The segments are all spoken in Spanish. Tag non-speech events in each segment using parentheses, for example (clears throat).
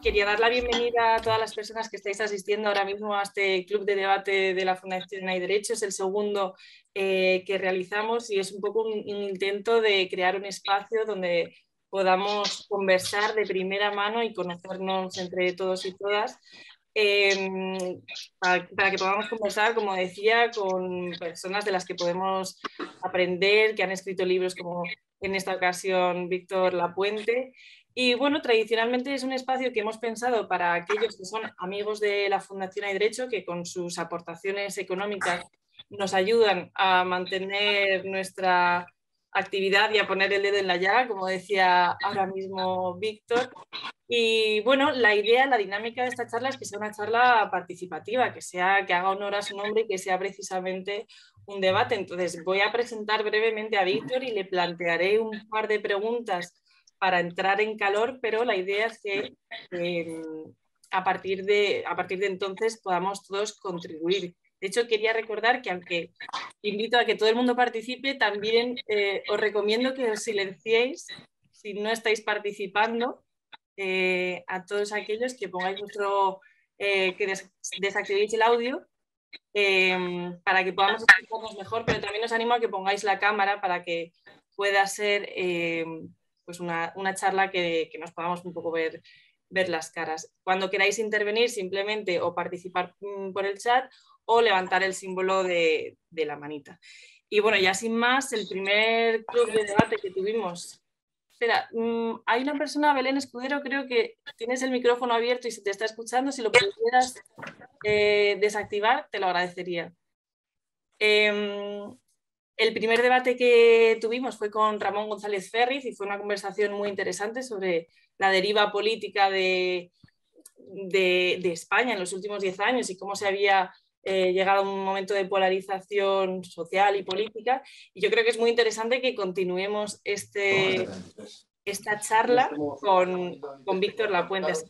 quería dar la bienvenida a todas las personas que estáis asistiendo ahora mismo a este club de debate de la Fundación Hay Es el segundo eh, que realizamos y es un poco un, intento de crear un espacio donde podamos conversar de primera mano y conocernos entre todos y todas. Em, para, para que podamos conversar, como decía, con personas de las que podemos aprender, que han escrito libros como en esta ocasión Víctor Lapuente, y bueno, tradicionalmente es un espacio que hemos pensado para aquellos que son amigos de la Fundación Hay Derecho, que con sus aportaciones económicas nos ayudan a mantener nuestra actividad y a poner el dedo en la llaga, como decía ahora mismo Víctor. Y bueno, la idea, la dinámica de esta charla es que sea una charla participativa, que, sea, que haga honor a su nombre y que sea precisamente un debate. Entonces voy a presentar brevemente a Víctor y le plantearé un par de preguntas para entrar en calor, pero la idea es que eh, a, partir de, a partir de entonces podamos todos contribuir. De hecho, quería recordar que aunque invito a que todo el mundo participe, también eh, os recomiendo que os silenciéis si no estáis participando, eh, a todos aquellos que pongáis nuestro que desactivéis el audio em, para que podamos escucharnos mejor, pero también os animo a que pongáis la cámara para que pueda ser em, pues una, charla que, nos podamos un poco ver, ver las caras. Cuando queráis intervenir, simplemente o participar mm, por el chat o levantar el símbolo de, la manita. Y bueno, ya sin más, el primer club de debate que tuvimos Espera, mm, hay una persona, Belén Escudero, creo que tienes el micrófono abierto y se te está escuchando. Si lo pudieras eh, desactivar, te lo agradecería. Em, el primer debate que tuvimos fue con Ramón González Ferriz y fue una conversación muy interesante sobre la deriva política de, España en los últimos diez años y cómo se había eh, llegado a un momento de polarización social y política. Y yo creo que es muy interesante que continuemos este, esta charla con, con Víctor Lapuente. Así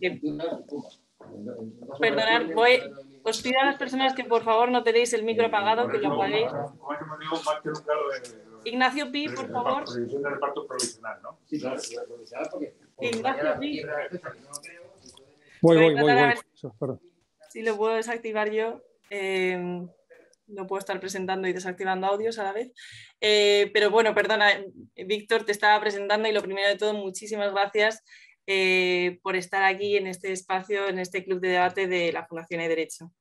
voy, os pues pido a las personas que por favor no tenéis el micro eh, apagado, que lo apaguéis. Ignacio Pi, por favor. Ignacio Pi. Voy, voy, voy, Si lo puedo desactivar yo. Eh, no puedo estar presentando y desactivando audios a la vez. Eh, pero bueno, perdona, Víctor, te estaba presentando y lo primero de todo, muchísimas gracias eh, por estar aquí en este espacio, en este club de debate de la Fundación de Derecho.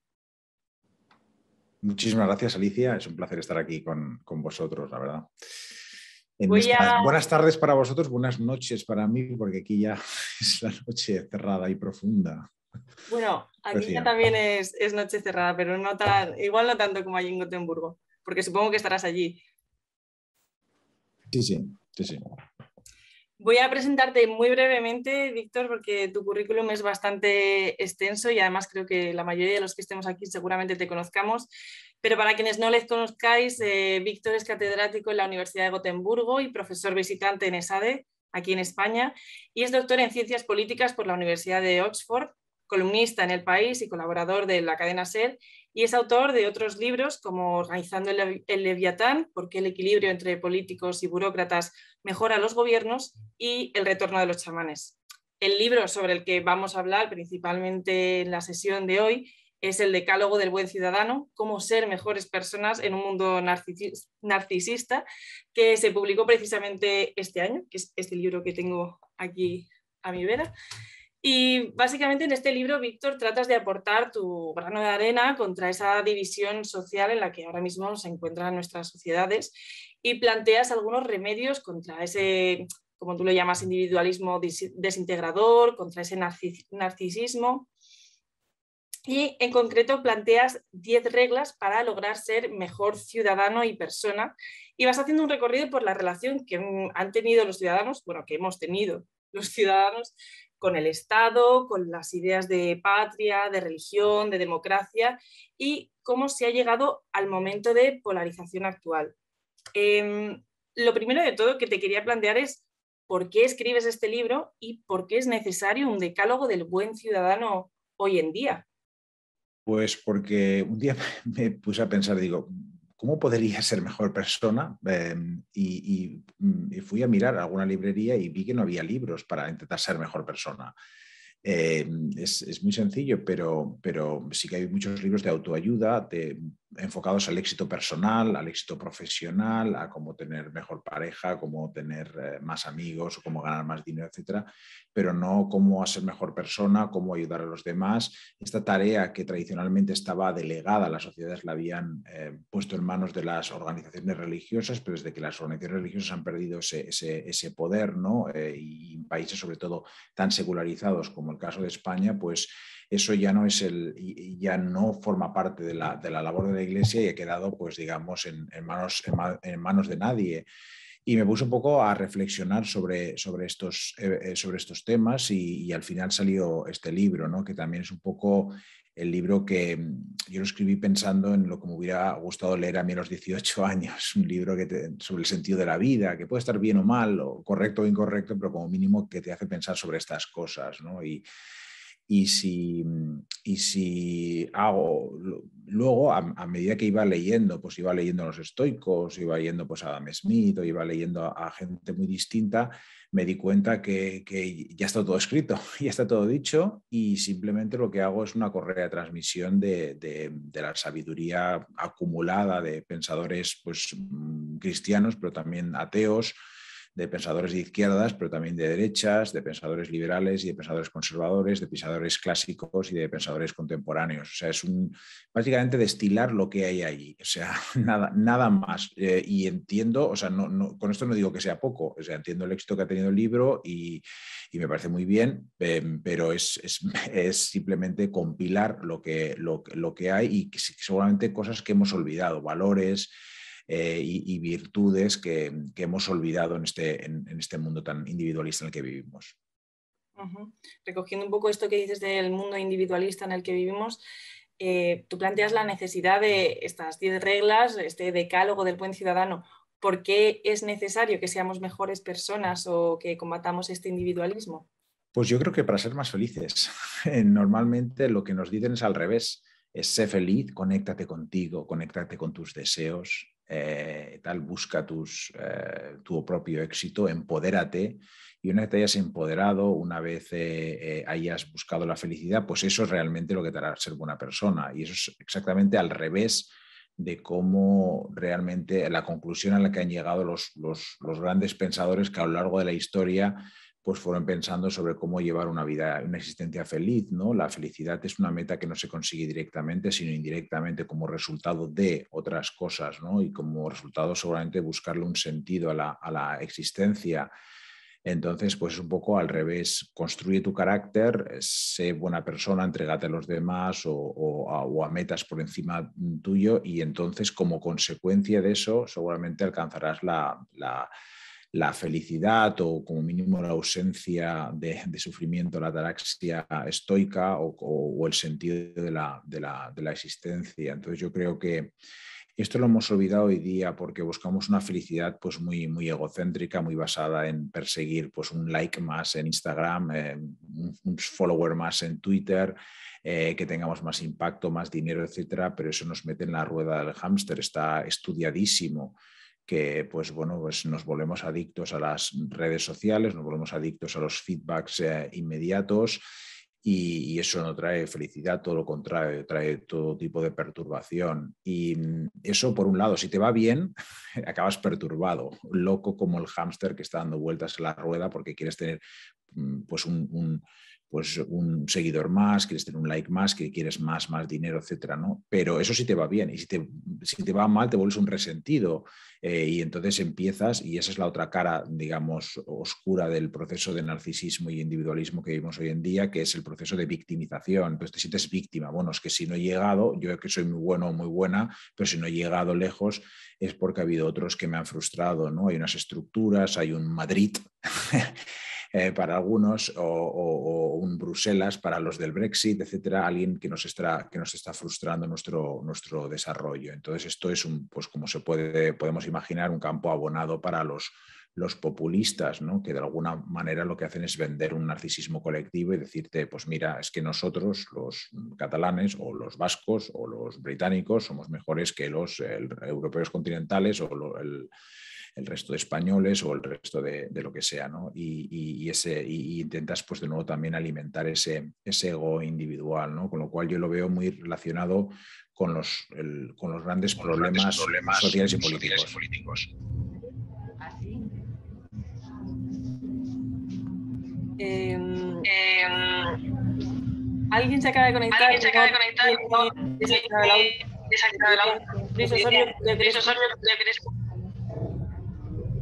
Muchísimas gracias, Alicia. Es un placer estar aquí con, vosotros, la verdad. Buenas tardes para vosotros, buenas noches para mí, porque aquí ya (laughs) es la noche cerrada y profunda. Bueno, aquí ya también es, es, noche cerrada, pero no tan, igual no tanto como allí en Gotemburgo, porque supongo que estarás allí. Sí, sí, sí, sí. Voy a presentarte muy brevemente, Víctor, porque tu currículum es bastante extenso y además creo que la mayoría de los que estemos aquí seguramente te conozcamos. Pero para quienes no les conozcáis, eh, Víctor es catedrático en la Universidad de Gotemburgo y profesor visitante en ESADE, aquí en España, y es doctor en Ciencias Políticas por la Universidad de Oxford columnista en El País y colaborador de la cadena SER, y es autor de otros libros como Organizando el, Leviatán, por qué el equilibrio entre políticos y burócratas mejora los gobiernos y El retorno de los chamanes. El libro sobre el que vamos a hablar principalmente en la sesión de hoy es el Decálogo del Buen Ciudadano, cómo ser mejores personas en un mundo narcisista, que se publicó precisamente este año, que es el este libro que tengo aquí a mi vera. Y básicamente en este libro, Víctor, tratas de aportar tu grano de arena contra esa división social en la que ahora mismo se encuentran nuestras sociedades y planteas algunos remedios contra ese, como tú lo llamas, individualismo desintegrador, contra ese narcisismo. Y en concreto planteas 10 reglas para lograr ser mejor ciudadano y persona. Y vas haciendo un recorrido por la relación que han tenido los ciudadanos, bueno, que hemos tenido los ciudadanos con el Estado, con las ideas de patria, de religión, de democracia y cómo se ha llegado al momento de polarización actual. Em, lo primero de todo que te quería plantear es por qué escribes este libro y por qué es necesario un decálogo del buen ciudadano hoy en día. Pues porque un día (laughs) me puse a pensar, digo, ¿cómo podría ser mejor persona? Em, y, mm, y, fui a mirar alguna librería y vi que no había libros para intentar ser mejor persona. Eh, es, muy sencillo, pero, pero sí que hay muchos libros de autoayuda de, enfocados al éxito personal, al éxito profesional, a cómo tener mejor pareja, cómo tener eh, más amigos, o cómo ganar más dinero, etcétera, pero no cómo ser mejor persona, cómo ayudar a los demás. Esta tarea que tradicionalmente estaba delegada a las sociedades la habían eh, puesto en manos de las organizaciones religiosas, pero desde que las organizaciones religiosas han perdido ese, poder, ¿no? y en países sobre todo tan secularizados como el caso de España, pues eso ya no es el, ya no forma parte de la, labor de la Iglesia y ha quedado, pues digamos, en, manos, en, manos de nadie y me puse un poco a reflexionar sobre, sobre, estos, eh, eh, sobre estos temas y, y, al final salió este libro, ¿no? que también es un poco el libro que mm, yo lo escribí pensando en lo que me hubiera gustado leer a mí a los 18 años, (laughs) un libro que sobre el sentido de la vida, que puede estar bien o mal, o correcto o incorrecto, pero como mínimo que te hace pensar sobre estas cosas, ¿no? Y si, mm, si hago, luego a, medida que iba leyendo, pues iba leyendo a los estoicos, iba leyendo pues a Adam Smith o iba leyendo a, gente muy distinta, me di cuenta que, ya está todo escrito, (laughs) ya está todo dicho y simplemente lo que hago es una correa de transmisión de, de la sabiduría acumulada de pensadores pues, mm, cristianos, pero también ateos, de pensadores de izquierdas, pero también de derechas, de pensadores liberales y de pensadores conservadores, de pensadores clásicos y de pensadores contemporáneos. O sea, es un, básicamente destilar lo que hay allí. O sea, (laughs) nada, nada más. Eh, y entiendo, o sea, con esto no digo que sea poco, o sea, entiendo el éxito que ha tenido el libro y, me parece muy bien, em, pero (laughs) es, simplemente compilar lo que, lo, que hay y seguramente cosas que hemos olvidado, valores. Eh, y, virtudes que, hemos olvidado este, en este, mundo tan individualista en el que vivimos. Recogiendo un poco esto que dices del mundo individualista en el que vivimos, eh, tú planteas la necesidad de estas 10 reglas, este decálogo del buen ciudadano. ¿Por qué es necesario que seamos mejores personas o que combatamos este individualismo? Pues yo creo que para ser más felices. (laughs) Eh, normalmente lo que nos dicen es al revés. Es sé feliz, conéctate contigo, conéctate con tus deseos, eh, tal, busca eh, tu propio éxito, empodérate. Y una vez te hayas empoderado, una vez eh, hayas buscado la felicidad, pues eso es realmente lo que te hará ser buena persona. Y eso es exactamente al revés de cómo realmente la conclusión a la que han llegado los grandes pensadores que a lo largo de la historia pues fueron pensando sobre cómo llevar una vida, una existencia feliz, ¿no? La felicidad es una meta que no se consigue directamente, sino indirectamente como resultado de otras cosas, ¿no? Y como resultado seguramente buscarle un sentido a la, existencia. Entonces, pues un poco al revés, construye tu carácter, sé buena persona, entregate a los demás o, a, o, metas por encima tuyo y entonces como consecuencia de eso seguramente alcanzarás la, la la felicidad o como mínimo la ausencia de, sufrimiento, la ataraxia estoica o, el sentido de la, de, la, existencia. Entonces yo creo que esto lo hemos olvidado hoy día porque buscamos una felicidad pues muy, muy egocéntrica, muy basada en perseguir pues un like más en Instagram, eh, un follower más en Twitter, eh, que tengamos más impacto, más dinero, etcétera, pero eso nos mete en la rueda del hámster, está estudiadísimo que pues bueno, pues nos volvemos adictos a las redes sociales, nos volvemos adictos a los feedbacks eh, inmediatos y, eso no trae felicidad, todo lo contrario, trae todo tipo de perturbación. Y eso por un lado, si te va bien, (laughs) acabas perturbado, loco como el hámster que está dando vueltas en la rueda porque quieres tener mm, pues un pues un seguidor más, quieres tener un like más, que quieres más, más dinero, etcétera, ¿no? Pero eso sí te va bien y si te, si te va mal te vuelves un resentido eh, y entonces empiezas, y esa es la otra cara, digamos, oscura del proceso de narcisismo y individualismo que vivimos hoy en día, que es el proceso de victimización. Entonces te sientes víctima, bueno, es que si no he llegado, yo que soy muy bueno o muy buena, pero si no he llegado lejos es porque ha habido otros que me han frustrado, ¿no? Hay unas estructuras, hay un Madrid. Eh, para algunos o, un Bruselas para los del Brexit, etcétera, alguien que nos está, que nos está frustrando nuestro, nuestro desarrollo. Entonces, esto es un, pues como se puede, podemos imaginar, un campo abonado para los los populistas, que de alguna manera lo que hacen es vender un narcisismo colectivo y decirte, pues mira, es que nosotros, los catalanes o los vascos o los británicos, somos mejores que los europeos continentales o el, el resto de españoles o el resto de, lo que sea, ¿no? Y, ese, y intentas, pues de nuevo, también alimentar ese, ese ego individual, ¿no? Con lo cual yo lo veo muy relacionado con los, con los grandes, problemas, sociales, y políticos. Em, em, alguien se acaba de conectar. Alguien se acaba de conectar. Desactivado el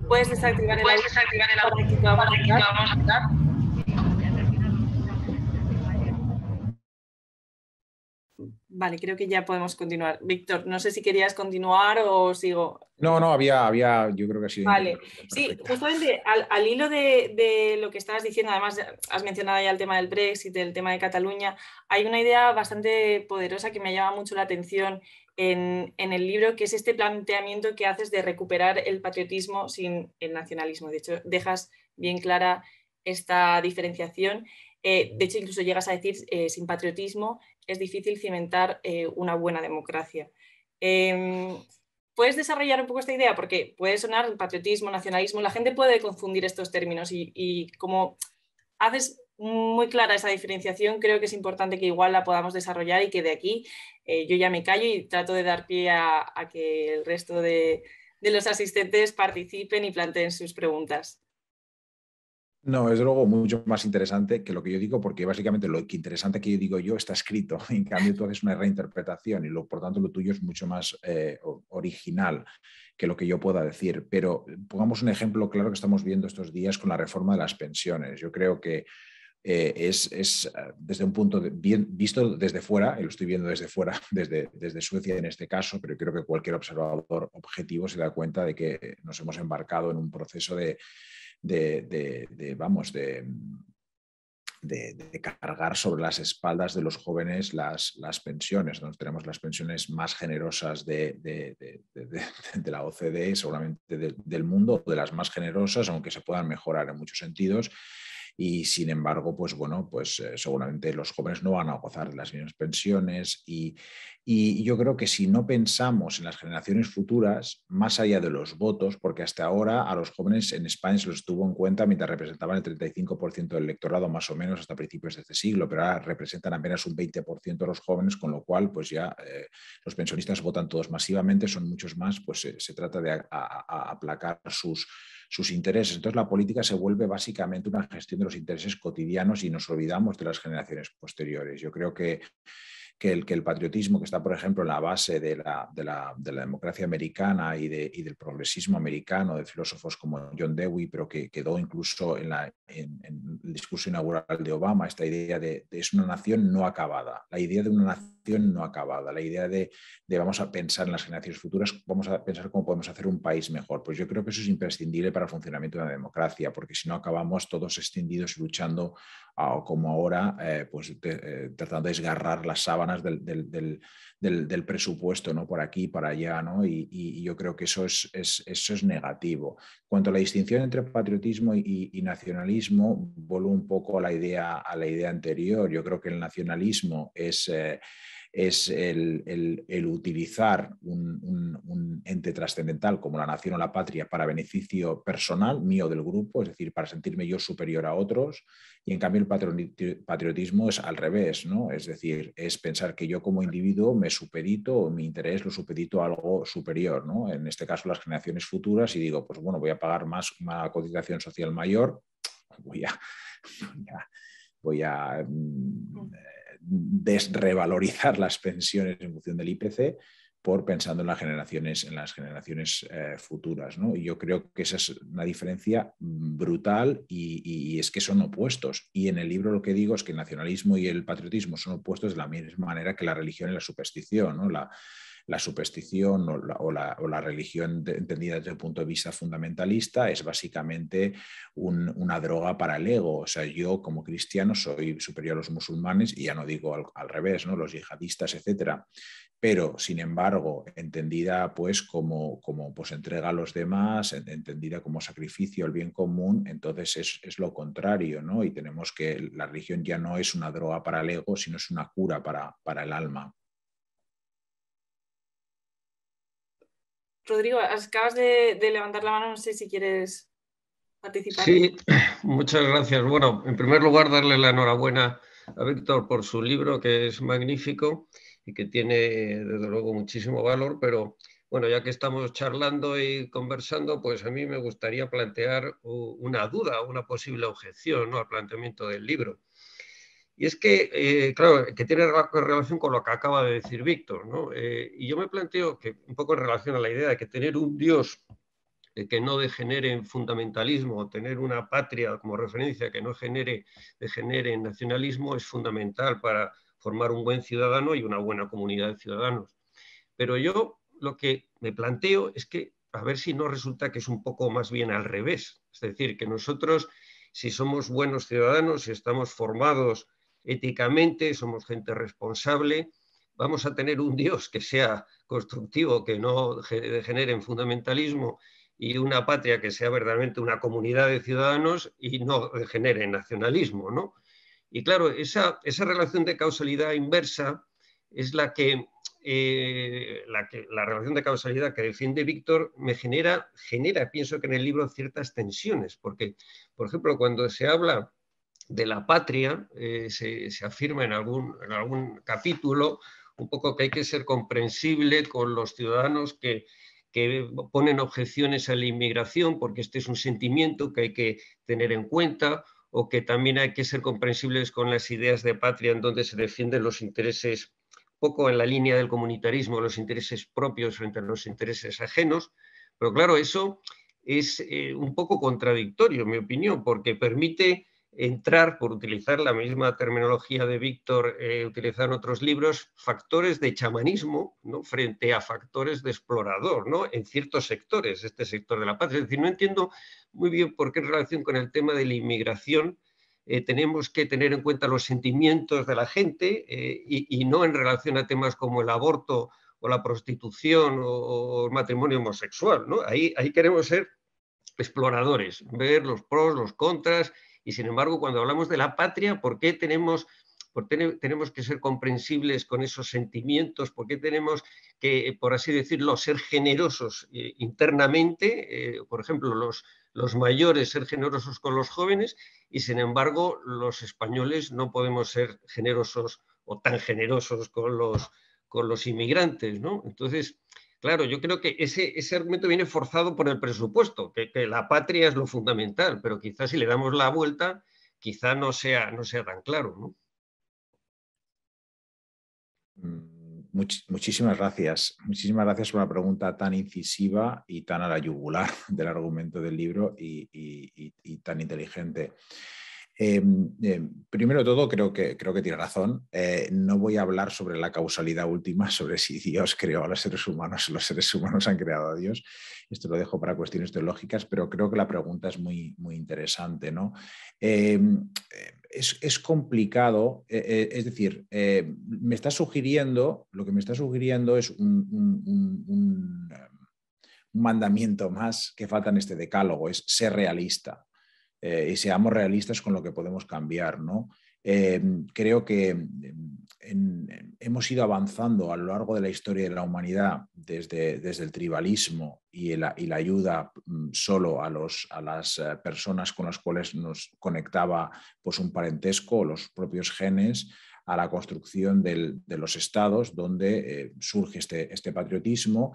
Puedes desactivar el audio, Vale, creo que ya podemos continuar. Víctor, no sé si querías continuar o sigo. No, no, había, había yo creo que sí. Vale, sí, justamente al, hilo de, lo que estabas diciendo, además has mencionado ya el tema del Brexit, el tema de Cataluña, hay una idea bastante poderosa que me llama mucho la atención en, el libro, que es este planteamiento que haces de recuperar el patriotismo sin el nacionalismo. De hecho, dejas bien clara esta diferenciación. Eh, de hecho, incluso llegas a decir, eh, sin patriotismo es difícil cimentar eh, una buena democracia. Em, ¿Puedes desarrollar un poco esta idea? Porque puede sonar patriotismo, nacionalismo, la gente puede confundir estos términos y como haces muy clara esa diferenciación, creo que es importante que igual la podamos desarrollar y que de aquí eh, yo ya me callo y trato de dar pie a, que el resto de, los asistentes participen y planteen sus preguntas. No, es luego mucho más interesante que lo que yo digo, porque básicamente lo interesante que yo digo yo está escrito, (laughs) en cambio tú haces una reinterpretación y lo, por tanto lo tuyo es mucho más eh, original que lo que yo pueda decir. Pero eh, pongamos un ejemplo claro que estamos viendo estos días con la reforma de las pensiones. Yo creo que eh, es, ah, desde un punto de, bien, visto desde fuera, y lo estoy viendo desde fuera, (laughs) desde, Suecia en este caso, pero creo que cualquier observador objetivo se da cuenta de que nos hemos embarcado en un proceso de, vamos, de, cargar sobre las espaldas de los jóvenes las, pensiones. tenemos las pensiones más generosas de, de (laughs) la OCDE, seguramente del mundo, de las más generosas, aunque se puedan mejorar en muchos sentidos y sin embargo, pues bueno, pues eh, seguramente los jóvenes no van a gozar de las mismas pensiones y, yo creo que si no pensamos en las generaciones futuras, más allá de los votos, porque hasta ahora a los jóvenes en España se los tuvo en cuenta mientras representaban el 35% del electorado más o menos hasta principios de este siglo, pero ahora representan apenas un 20% de los jóvenes, con lo cual pues ya eh, los pensionistas votan todos masivamente, son muchos más, pues eh, se trata de aplacar sus sus intereses. Entonces la política se vuelve básicamente una gestión de los intereses cotidianos y nos olvidamos de las generaciones posteriores. Yo creo que que el, patriotismo que está, por ejemplo, en la base de la, democracia americana y, del progresismo americano, de filósofos como John Dewey, pero que quedó incluso en, el discurso inaugural de Obama, esta idea de, es una nación no acabada, la idea de una nación no acabada, la idea de, vamos a pensar en las generaciones futuras, vamos a pensar cómo podemos hacer un país mejor. Pues yo creo que eso es imprescindible para el funcionamiento de la democracia, porque si no acabamos todos extendidos luchando como ahora eh, pues, eh, tratando de desgarrar las sábanas del, presupuesto ¿no? por aquí, para allá, ¿no? y, yo creo que eso es, eso es negativo. Cuanto a la distinción entre patriotismo y, nacionalismo, vuelvo un poco a la, idea, a la idea anterior. Yo creo que el nacionalismo es... Eh, es el, utilizar un, ente trascendental como la nación o la patria para beneficio personal mío del grupo, es decir, para sentirme yo superior a otros, y en cambio el patriotismo es al revés, ¿no? Es decir, es pensar que yo como individuo me supedito o mi interés lo supedito a algo superior, ¿no? En este caso las generaciones futuras y digo, pues bueno, voy a pagar más una cotización social mayor, voy a, mm, desrevalorizar las pensiones en función del IPC por pensando en las generaciones, en las generaciones eh, futuras. ¿no? Y yo creo que esa es una diferencia brutal y, es que son opuestos. Y en el libro lo que digo es que el nacionalismo y el patriotismo son opuestos de la misma manera que la religión y la superstición. ¿no? La, la superstición o la, religión entendida desde el punto de vista fundamentalista es básicamente una droga para el ego. O sea, yo como cristiano soy superior a los musulmanes y ya no digo al, revés, ¿no? los yihadistas, etcétera pero sin embargo, entendida pues como, como pues, entrega a los demás, entendida como sacrificio al bien común, entonces es, lo contrario, ¿no? Y tenemos que la religión ya no es una droga para el ego, sino es una cura para, para el alma. Rodrigo, acabas de, levantar la mano, no sé si quieres participar. Sí, (clears throat) muchas gracias. Bueno, en primer lugar, darle la enhorabuena a Víctor por su libro, que es magnífico y que tiene, desde luego, muchísimo valor, pero bueno, ya que estamos charlando y conversando, pues a mí me gustaría plantear una duda, una posible objeción ¿no? al planteamiento del libro. Y es que, eh, claro, que tiene relación con lo que acaba de decir Víctor, ¿no? Eh, y yo me planteo que, un poco en relación a la idea de que tener un Dios eh, que no degenere en fundamentalismo, o tener una patria como referencia que no genere, degenere en nacionalismo es fundamental para formar un buen ciudadano y una buena comunidad de ciudadanos. Pero yo lo que me planteo es que a ver si no resulta que es un poco más bien al revés. Es decir, que nosotros, si somos buenos ciudadanos, si estamos formados éticamente, somos gente responsable, vamos a tener un Dios que sea constructivo, que no genere en fundamentalismo y una patria que sea verdaderamente una comunidad de ciudadanos y no en nacionalismo, ¿no? Y claro, esa, esa relación de causalidad inversa es la que, eh, la que, la relación de causalidad que defiende Víctor me genera, genera, pienso que en el libro, ciertas tensiones, porque, por ejemplo, cuando se habla de la patria, eh, se, afirma en algún, en algún capítulo un poco que hay que ser comprensible con los ciudadanos que, que ponen objeciones a la inmigración, porque este es un sentimiento que hay que tener en cuenta, o que también hay que ser comprensibles con las ideas de patria en donde se defienden los intereses, poco en la línea del comunitarismo, los intereses propios frente a los intereses ajenos. Pero claro, eso es eh, un poco contradictorio, en mi opinión, porque permite entrar, por utilizar la misma terminología de Víctor eh, utilizar en otros libros, factores de chamanismo ¿no? frente a factores de explorador ¿no? en ciertos sectores, este sector de la paz. Es decir, no entiendo muy bien por qué en relación con el tema de la inmigración eh, tenemos que tener en cuenta los sentimientos de la gente eh, y, no en relación a temas como el aborto o la prostitución o, el matrimonio homosexual. ¿no? Ahí, ahí queremos ser exploradores, ver los pros, los contras, y sin embargo, cuando hablamos de la patria, ¿por qué tenemos tenemos que ser comprensibles con esos sentimientos? ¿Por qué tenemos que, por así decirlo, ser generosos eh, internamente? Eh, por ejemplo, los, los mayores ser generosos con los jóvenes y, sin embargo, los españoles no podemos ser generosos o tan generosos con los, con los inmigrantes. ¿no? Entonces, Claro, yo creo que ese, argumento viene forzado por el presupuesto, que, la patria es lo fundamental, pero quizás si le damos la vuelta, quizá no sea, no sea tan claro. Mm, muchísimas gracias. Muchísimas gracias por una pregunta tan incisiva y tan a la yugular (laughs) del argumento del libro y tan inteligente. Em, em, primero de todo, creo que, creo que tiene razón. Eh, no voy a hablar sobre la causalidad última, sobre si Dios creó a los seres humanos o los seres humanos han creado a Dios. Esto lo dejo para cuestiones teológicas, pero creo que la pregunta es muy, muy interesante. ¿no? Em, eh, es, complicado, eh, es decir, me está sugiriendo, lo que me está sugiriendo es un, un mandamiento más que falta en este decálogo, es ser realista. Eh, y seamos realistas con lo que podemos cambiar. ¿no? Eh, creo que eh, hemos ido avanzando a lo largo de la historia de la humanidad desde, el tribalismo y, la ayuda mm, solo a, las personas con las cuales nos conectaba pues, un parentesco o los propios genes a la construcción de los estados donde surge este, este patriotismo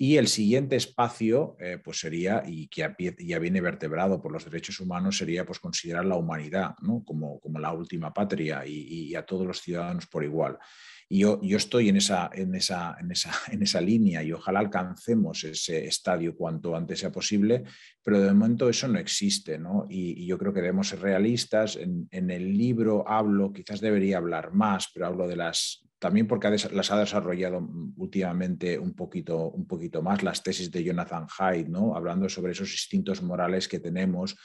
y el siguiente espacio, eh, pues sería, y que ya viene vertebrado por los derechos humanos, sería pues considerar la humanidad ¿no? como, como, la última patria y, a todos los ciudadanos por igual. Y yo, estoy en esa, esa, esa, (laughs) en esa, línea y ojalá alcancemos ese estadio cuanto antes sea posible, pero de momento eso no existe, ¿no? Y, yo creo que debemos ser realistas. en el libro hablo, quizás debería hablar más, pero hablo de las también porque las ha desarrollado mm, últimamente un poquito, más las tesis de Jonathan Hyde, ¿no? hablando sobre esos instintos morales que tenemos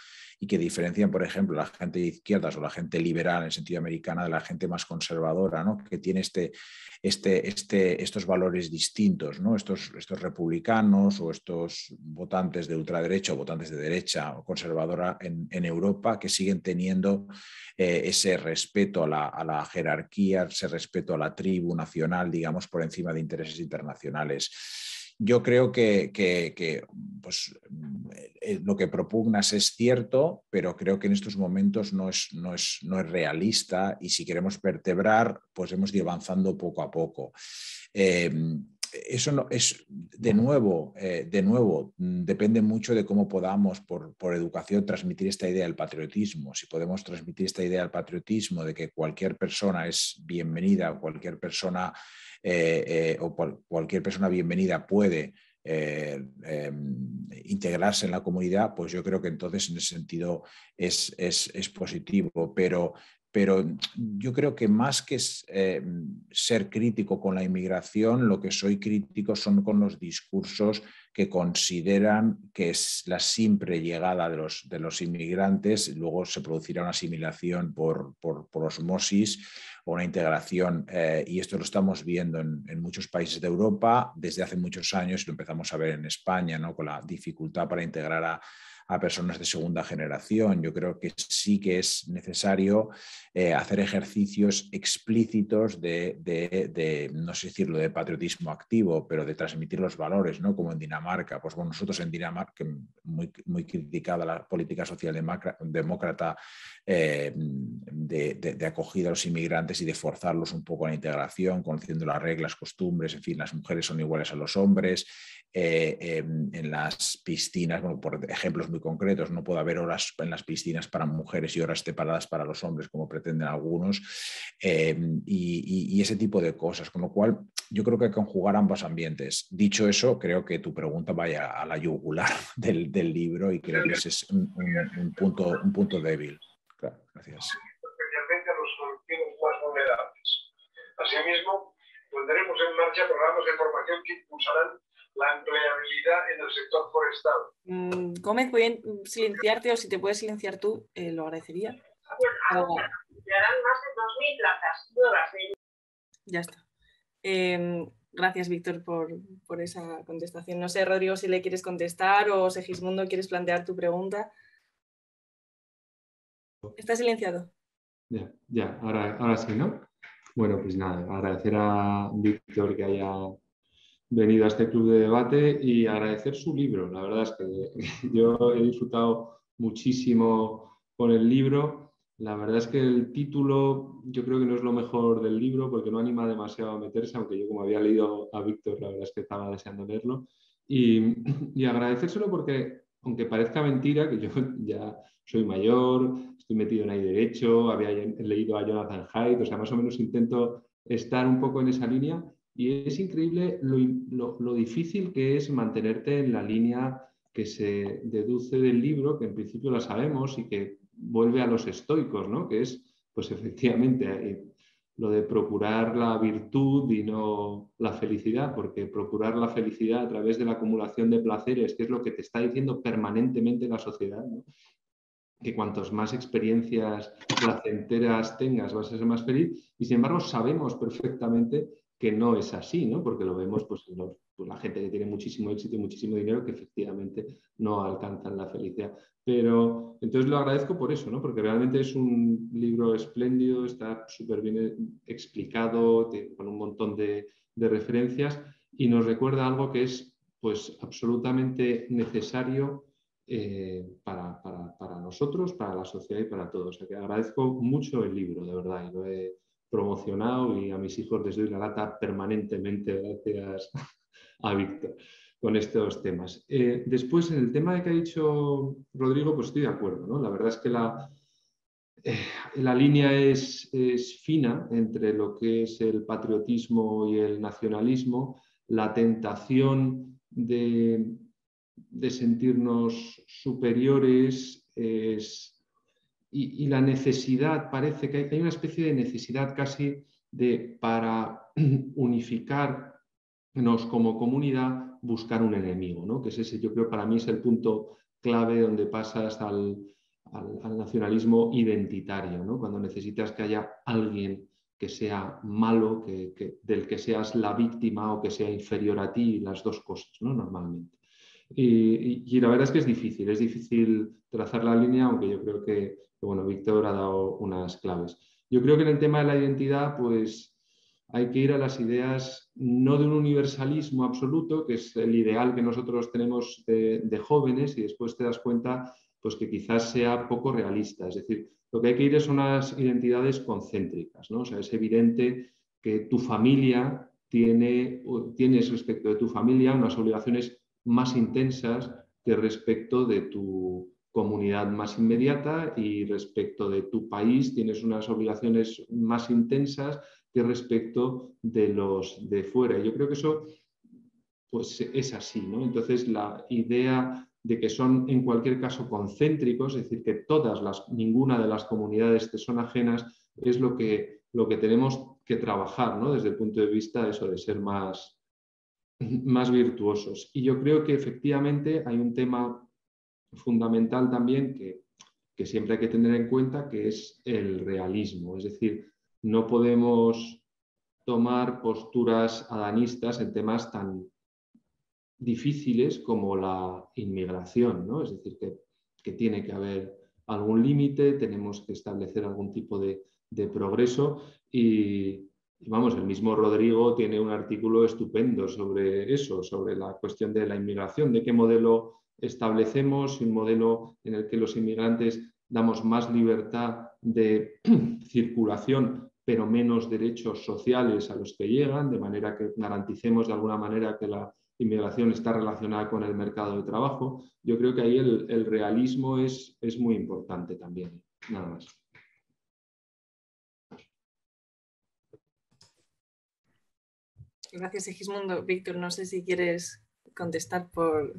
y que diferencian, por ejemplo, la gente de izquierdas o la gente liberal en el sentido americano de la gente más conservadora, que tiene este, este, este, estos valores distintos, estos, estos republicanos o estos votantes de ultraderecha o votantes de derecha o conservadora en, Europa que siguen teniendo eh, ese respeto a la, jerarquía, ese respeto a la tribu nacional, digamos, por encima de intereses internacionales yo creo que, pues, mm, eh, lo que propugnas es cierto, pero creo que en estos momentos no es, realista y si queremos vertebrar, pues hemos ido avanzando poco a poco. Eh, eso no es de nuevo, eh, de nuevo, mm, depende mucho de cómo podamos por, por, educación transmitir esta idea del patriotismo. Si podemos transmitir esta idea del patriotismo de que cualquier persona es bienvenida, cualquier persona eh, eh, o cualquier persona bienvenida puede eh, em, integrarse en la comunidad, pues yo creo que entonces en ese sentido es, positivo, pero, yo creo que más que em, ser crítico con la inmigración, lo que soy crítico son con los discursos que consideran que es la simple llegada de los, inmigrantes, luego se producirá una asimilación por osmosis o una integración, eh, y esto lo estamos viendo en, muchos países de Europa desde hace muchos años, y lo empezamos a ver en España, ¿no? con la dificultad para integrar a, personas de segunda generación. Yo creo que sí que es necesario eh, hacer ejercicios explícitos de, no sé decirlo, de patriotismo activo, pero de transmitir los valores, ¿no? Como en Dinamarca. Pues bueno, nosotros en Dinamarca, muy, muy criticada la política demócrata eh, de, acogida a los inmigrantes y de forzarlos un poco a la integración, conociendo las reglas, costumbres, en fin, las mujeres son iguales a los hombres, eh, em, en las piscinas, bueno, por ejemplos muy concretos, no puede haber horas en las piscinas para mujeres y horas separadas para los hombres, como pretenden algunos, em, y, ese tipo de cosas, con lo cual yo creo que hay que conjugar ambos ambientes. Dicho eso, creo que tu pregunta vaya a la yugular (laughs) del, libro y creo que ese es un punto, un punto débil gracias. Especialmente a los colectivos más vulnerables. Asimismo, pondremos en marcha programas de formación que impulsarán la empleabilidad en el sector forestal. Mm, Gómez, voy a silenciarte o si te puedes silenciar tú, eh, lo agradecería. Ya está. Em, gracias, Víctor, por, por, esa contestación. No sé, Rodrigo, si le quieres contestar o Segismundo, quieres plantear tu pregunta. Está silenciado. Ya, ya, ahora, ahora sí, ¿no? Bueno, pues nada, agradecer a Víctor que haya venido a este club de debate y agradecer su libro. La verdad es que (laughs) yo he disfrutado muchísimo con el libro. La verdad es que el título yo creo que no es lo mejor del libro porque no anima demasiado a meterse, aunque yo como había leído a Víctor, la verdad es que estaba deseando leerlo. y (clears throat) agradecérselo porque, aunque parezca mentira, que yo (laughs) ya soy mayor, estoy metido en ahí derecho, había leído a Jonathan Haidt, o sea, más o menos intento estar un poco en esa línea y es increíble lo, lo difícil que es mantenerte en la línea que se deduce del libro, que en principio la sabemos y que vuelve a los estoicos, ¿no? Que es, pues efectivamente, lo de procurar la virtud y no la felicidad, porque procurar la felicidad a través de la acumulación de placeres, que es lo que te está diciendo permanentemente la sociedad, ¿no? que cuantos más experiencias placenteras tengas vas a ser más feliz y sin embargo sabemos perfectamente que no es así, ¿no? porque lo vemos pues, pues, la gente que tiene muchísimo éxito y muchísimo dinero que efectivamente no alcanzan la felicidad. Pero entonces lo agradezco por eso, ¿no? porque realmente es un libro espléndido, está súper bien explicado, con un montón de, referencias y nos recuerda algo que es pues absolutamente necesario eh, para, nosotros, para la sociedad y para todos. agradezco mucho el libro, de verdad, y lo he promocionado y a mis hijos les doy la lata permanentemente, gracias (laughs) a Víctor, con estos temas. Eh, después, en el tema que ha dicho Rodrigo, pues estoy de acuerdo, ¿no? La verdad es que la, eh, la línea es, es, fina entre lo que es el patriotismo y el nacionalismo, la tentación de de sentirnos superiores y, la necesidad, parece que hay, una especie de necesidad casi de para (clears throat) unificarnos como comunidad, buscar un enemigo, ¿no? que es ese, yo creo, para mí es el punto clave donde pasas al, nacionalismo identitario, ¿no? cuando necesitas que haya alguien que sea malo, del que seas la víctima o que sea inferior a ti, las dos cosas, ¿no? normalmente. Y, la verdad es que es difícil, es difícil trazar la línea, aunque yo creo que, bueno, Víctor ha dado unas claves. Yo creo que en el tema de la identidad, pues hay que ir a las ideas no de un universalismo absoluto, que es el ideal que nosotros tenemos de, jóvenes, y después te das cuenta pues que quizás sea poco realista. Es decir, lo que hay que ir es unas identidades concéntricas, ¿no? O sea, es evidente que tu familia tiene, tienes respecto de tu familia unas obligaciones más intensas que respecto de tu comunidad más inmediata y respecto de tu país tienes unas obligaciones más intensas que respecto de los de fuera. Yo creo que eso pues es así, ¿no? Entonces la idea de que son en cualquier caso concéntricos, es decir, que todas las, ninguna de las comunidades te son ajenas, es lo que, lo que tenemos que trabajar, ¿no? Desde el punto de vista eso de ser más, (laughs) más virtuosos. Y yo creo que efectivamente hay un tema fundamental también que, siempre hay que tener en cuenta, que es el realismo. Es decir, no podemos tomar posturas adanistas en temas tan difíciles como la inmigración, ¿no? Es decir, que, que tiene que haber algún límite, tenemos que establecer algún tipo de, de progreso y, vamos, el mismo Rodrigo tiene un artículo estupendo sobre eso, sobre la cuestión de la inmigración, de qué modelo establecemos, un modelo en el que los inmigrantes damos más libertad de (clears throat) circulación, pero menos derechos sociales a los que llegan, de manera que garanticemos de alguna manera que la inmigración está relacionada con el mercado de trabajo. Yo creo que ahí el, realismo es, es muy importante también. Nada más. Gracias, Egismundo. Víctor, no sé si quieres contestar por,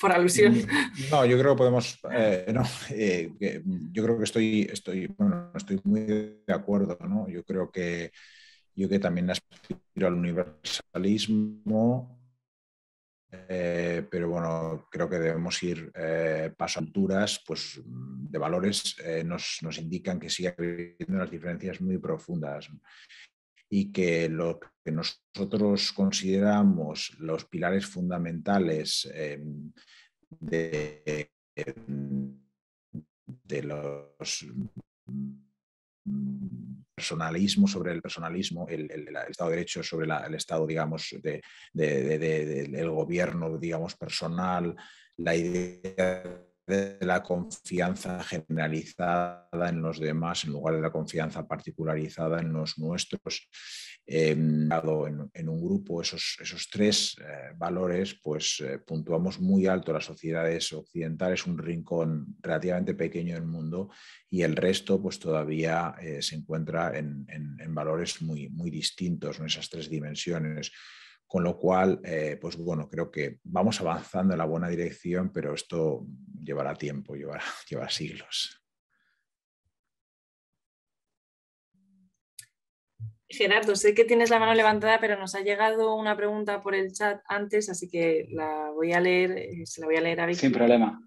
por alusión. Mm, no, yo creo que podemos. Eh, no, eh, yo creo que estoy, estoy, bueno, estoy muy de acuerdo. ¿no? Yo creo que yo que también aspiro al universalismo, eh, pero bueno, creo que debemos ir paso a alturas pues, de valores nos, nos, indican que sigue habiendo unas diferencias muy profundas y que lo que nosotros consideramos los pilares fundamentales em, em, de, los mm, personalismo sobre el personalismo, el, Estado de Derecho sobre el Estado, digamos, del gobierno, digamos, personal, la idea de la confianza generalizada en los demás en lugar de la confianza particularizada en los nuestros. Eh, en, un grupo esos, esos tres eh, valores, pues eh, puntuamos muy alto las sociedades occidentales, un rincón relativamente pequeño del mundo y el resto pues todavía se encuentra en, valores muy, muy distintos en esas tres dimensiones. Con lo cual, eh, pues bueno, creo que vamos avanzando en la buena dirección, pero esto llevará tiempo, llevará, (laughs) siglos. Gerardo, sé que tienes la mano levantada, pero nos ha llegado una pregunta por el chat antes, así que la voy a leer, eh, se la voy a leer a Vicky. Sin problema.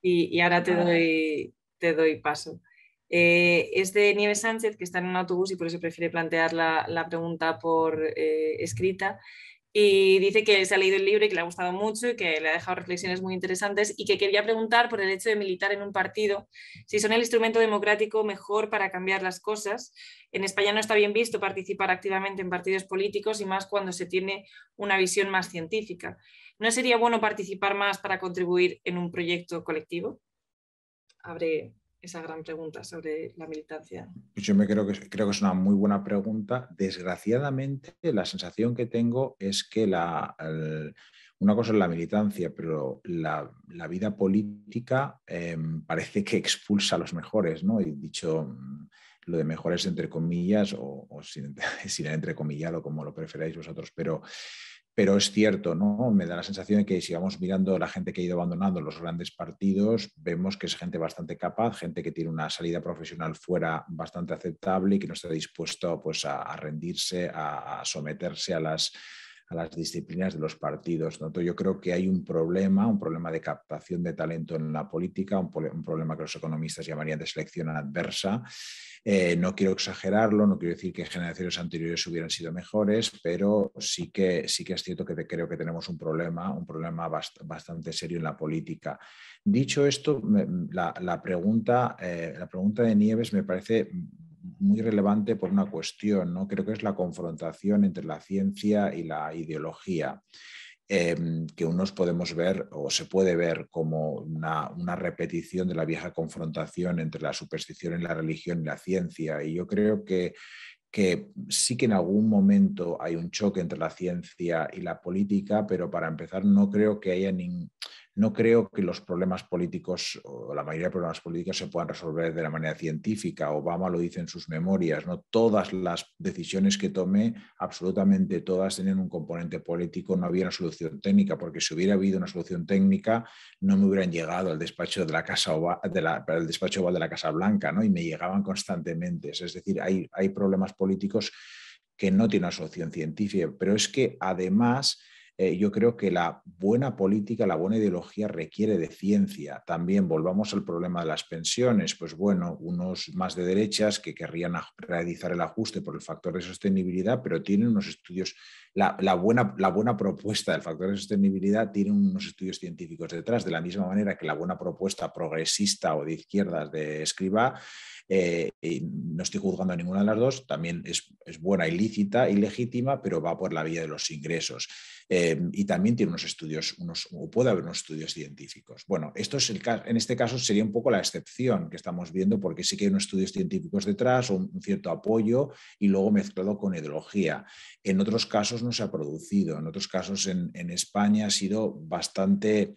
Y, ahora te doy, te doy paso. Eh, es de Nieves Sánchez, que está en un autobús y por eso prefiere plantear la, pregunta por escrita y dice que se ha leído el libro y que le ha gustado mucho y que le ha dejado reflexiones muy interesantes y que quería preguntar por el hecho de militar en un partido, si son el instrumento democrático mejor para cambiar las cosas. En España no está bien visto participar activamente en partidos políticos y más cuando se tiene una visión más científica. ¿No sería bueno participar más para contribuir en un proyecto colectivo? Abre esa gran pregunta sobre la militancia? Pues yo me creo que, creo que es una muy buena pregunta. Desgraciadamente, la sensación que tengo es que la, una cosa es la militancia, pero la, vida política em, parece que expulsa a los mejores, ¿no? Y dicho mm, lo de mejores entre comillas o, (laughs) sin entre comillas, o como lo preferáis vosotros, pero pero es cierto, ¿no? Me da la sensación de que si vamos mirando la gente que ha ido abandonando los grandes partidos, vemos que es gente bastante capaz, gente que tiene una salida profesional fuera bastante aceptable y que no está dispuesto pues, a, rendirse, a, someterse a las disciplinas de los partidos. yo creo que hay un problema, un problema de captación de talento en la política, un, problema que los economistas llamarían de selección adversa eh, no quiero exagerarlo, no quiero decir que generaciones anteriores hubieran sido mejores, pero sí que, sí que es cierto que creo que tenemos un problema, un problema bastante serio en la política. Dicho esto, la, pregunta, eh, la pregunta de Nieves me parece muy relevante por una cuestión, ¿no? Creo que es la confrontación entre la ciencia y la ideología. Em, que unos podemos ver o se puede ver como una, repetición de la vieja confrontación entre la superstición y la religión y la ciencia. Y yo creo que, que sí que en algún momento hay un choque entre la ciencia y la política, pero para empezar no creo que haya ningún no creo que los problemas políticos o la mayoría de problemas políticos se puedan resolver de la manera científica. Obama lo dice en sus memorias, ¿no? Todas las decisiones que tomé, absolutamente todas, tienen un componente político, no había una solución técnica, porque si hubiera habido una solución técnica, no me hubieran llegado al despacho de la Casa Oval de la, de la Casa Blanca, ¿no? Y me llegaban constantemente. Es decir, hay, hay problemas políticos que no tienen una solución científica, pero es que además eh, yo creo que la buena política, la buena ideología requiere de ciencia. También volvamos al problema de las pensiones. Pues bueno, unos más de derechas que querrían realizar el ajuste por el factor de sostenibilidad, pero tienen unos estudios, la, la buena, la buena propuesta del factor de sostenibilidad tiene unos estudios científicos detrás, de la misma manera que la buena propuesta progresista o de izquierdas de escriba eh, no estoy juzgando a ninguna de las dos, también es, buena, ilícita, legítima, pero va por la vía de los ingresos. Eh, y también tiene unos estudios, unos, o puede haber unos estudios científicos. Bueno, esto es el en este caso sería un poco la excepción que estamos viendo, porque sí que hay unos estudios científicos detrás, o un cierto apoyo, y luego mezclado con ideología. En otros casos no se ha producido, en otros casos en España ha sido bastante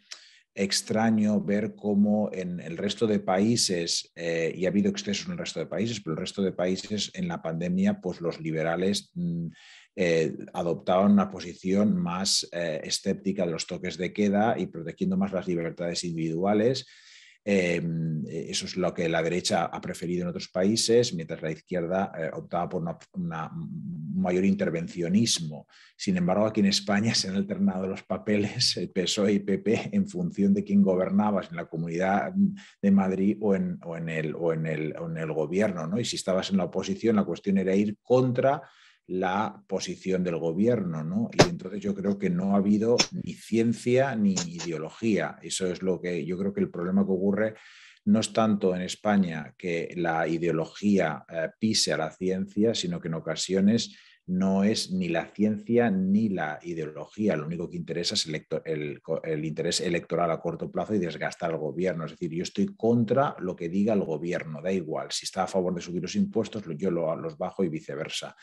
extraño ver cómo en el resto de países, eh, y ha habido excesos en el resto de países, pero el resto de países en la pandemia, pues los liberales mm, eh, adoptaron una posición más eh, escéptica de los toques de queda y protegiendo más las libertades individuales Em, eh, eso es lo que la derecha ha preferido en otros países, mientras la izquierda eh, optaba por un mayor intervencionismo. Sin embargo, aquí en España (laughs) se han alternado los papeles el PSOE y PP en función de quién gobernabas en la comunidad de Madrid o en, el, o en el gobierno. ¿no? Y si estabas en la oposición, la cuestión era ir contra la posición del gobierno, ¿no? Y entonces yo creo que no ha habido ni ciencia ni ideología. Eso es lo que yo creo que el problema que ocurre no es tanto en España que la ideología eh, pise a la ciencia, sino que en ocasiones no es ni la ciencia ni la ideología. Lo único que interesa es el, interés electoral a corto plazo y desgastar al gobierno. Es decir, yo estoy contra lo que diga el gobierno, da igual. Si está a favor de subir los impuestos, yo lo, los bajo y viceversa.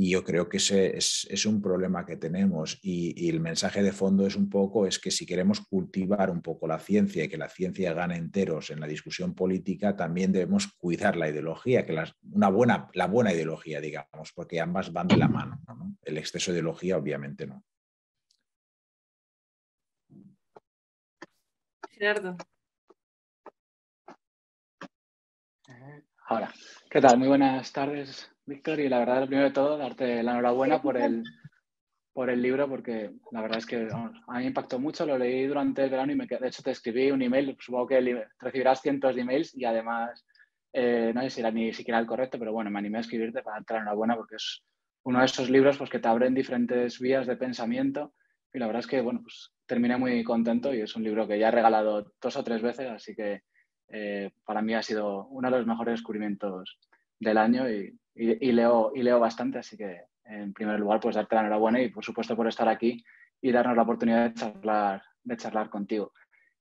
Y yo creo que ese es, un problema que tenemos y, el mensaje de fondo es un poco, es que si queremos cultivar un poco la ciencia y que la ciencia gane enteros en la discusión política, también debemos cuidar la ideología, que una buena, la buena ideología, digamos, porque ambas van de la mano. El exceso de ideología obviamente no. Gerardo. Ahora, ¿qué tal? Muy buenas tardes Víctor, y la verdad, primero de todo, darte la enhorabuena por el, por el libro, porque la verdad es que a mí me impactó mucho, lo leí durante el verano y de hecho te escribí un email, supongo que recibirás cientos de emails y además, eh, no sé si era ni siquiera el correcto, pero bueno, me animé a escribirte para darte la enhorabuena porque es uno de esos libros pues, que te abren diferentes vías de pensamiento y la verdad es que, bueno, pues terminé muy contento y es un libro que ya he regalado dos o tres veces, así que eh, para mí ha sido uno de los mejores descubrimientos del año y y, leo, y leo bastante, así que en primer lugar, pues darte la enhorabuena y por supuesto por estar aquí y darnos la oportunidad de charlar, de charlar contigo.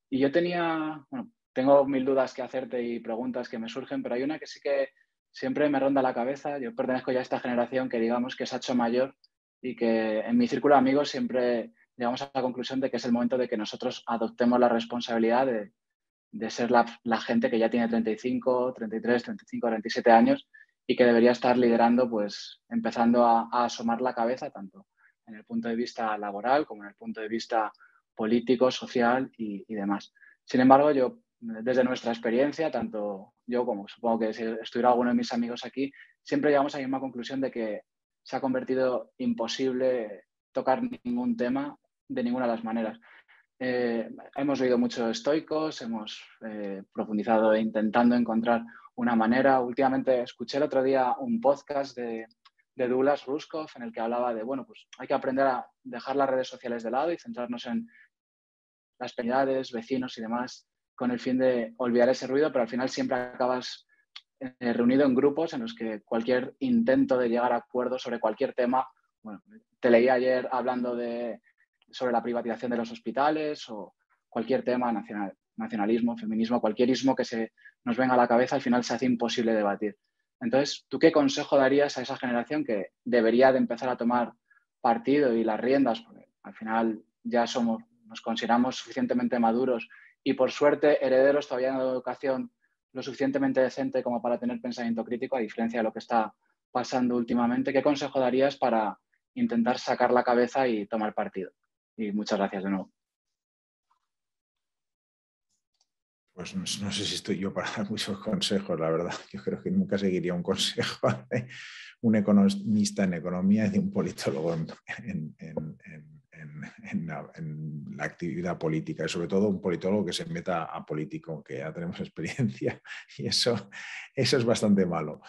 Y yo tenía, bueno, tengo mil dudas que hacerte y preguntas que me surgen, pero hay una que sí que siempre me ronda la cabeza. Yo pertenezco ya a esta generación que digamos que se ha hecho mayor y que en mi círculo de amigos siempre llegamos a la conclusión de que es el momento de que nosotros adoptemos la responsabilidad de, ser la, la, gente que ya tiene 35, 33, 35, 37 años y que debería estar liderando, pues empezando a, asomar la cabeza tanto en el punto de vista laboral como en el punto de vista político, social y, demás. Sin embargo, yo, desde nuestra experiencia, tanto yo como supongo que si estuviera alguno de mis amigos aquí, siempre llegamos a la misma conclusión de que se ha convertido imposible tocar ningún tema de ninguna de las maneras. Eh, hemos oído muchos estoicos, hemos eh, profundizado intentando encontrar una manera. Últimamente escuché el otro día un podcast de, de Douglas Ruskov en el que hablaba de, bueno, pues hay que aprender a dejar las redes sociales de lado y centrarnos en las peñades, vecinos y demás, con el fin de olvidar ese ruido, pero al final siempre acabas eh, reunido en grupos en los que cualquier intento de llegar a acuerdos sobre cualquier tema, bueno, te leí ayer hablando de, sobre la privatización de los hospitales o cualquier tema nacional, nacionalismo, feminismo, cualquier ismo que se nos venga a la cabeza, al final se hace imposible debatir. Entonces, ¿tú qué consejo darías a esa generación que debería de empezar a tomar partido y las riendas? Porque al final ya somos, nos consideramos suficientemente maduros y por suerte herederos todavía de educación lo suficientemente decente como para tener pensamiento crítico, a diferencia de lo que está pasando últimamente. ¿Qué consejo darías para intentar sacar la cabeza y tomar partido? Y muchas gracias de nuevo. Pues no, sé si estoy yo para (laughs) dar muchos consejos, la verdad. Yo creo que nunca seguiría un consejo (laughs) de un economista en economía y de un politólogo en, la, actividad política y sobre todo un politólogo que se meta a político, que ya tenemos (laughs) experiencia y eso, eso es bastante malo.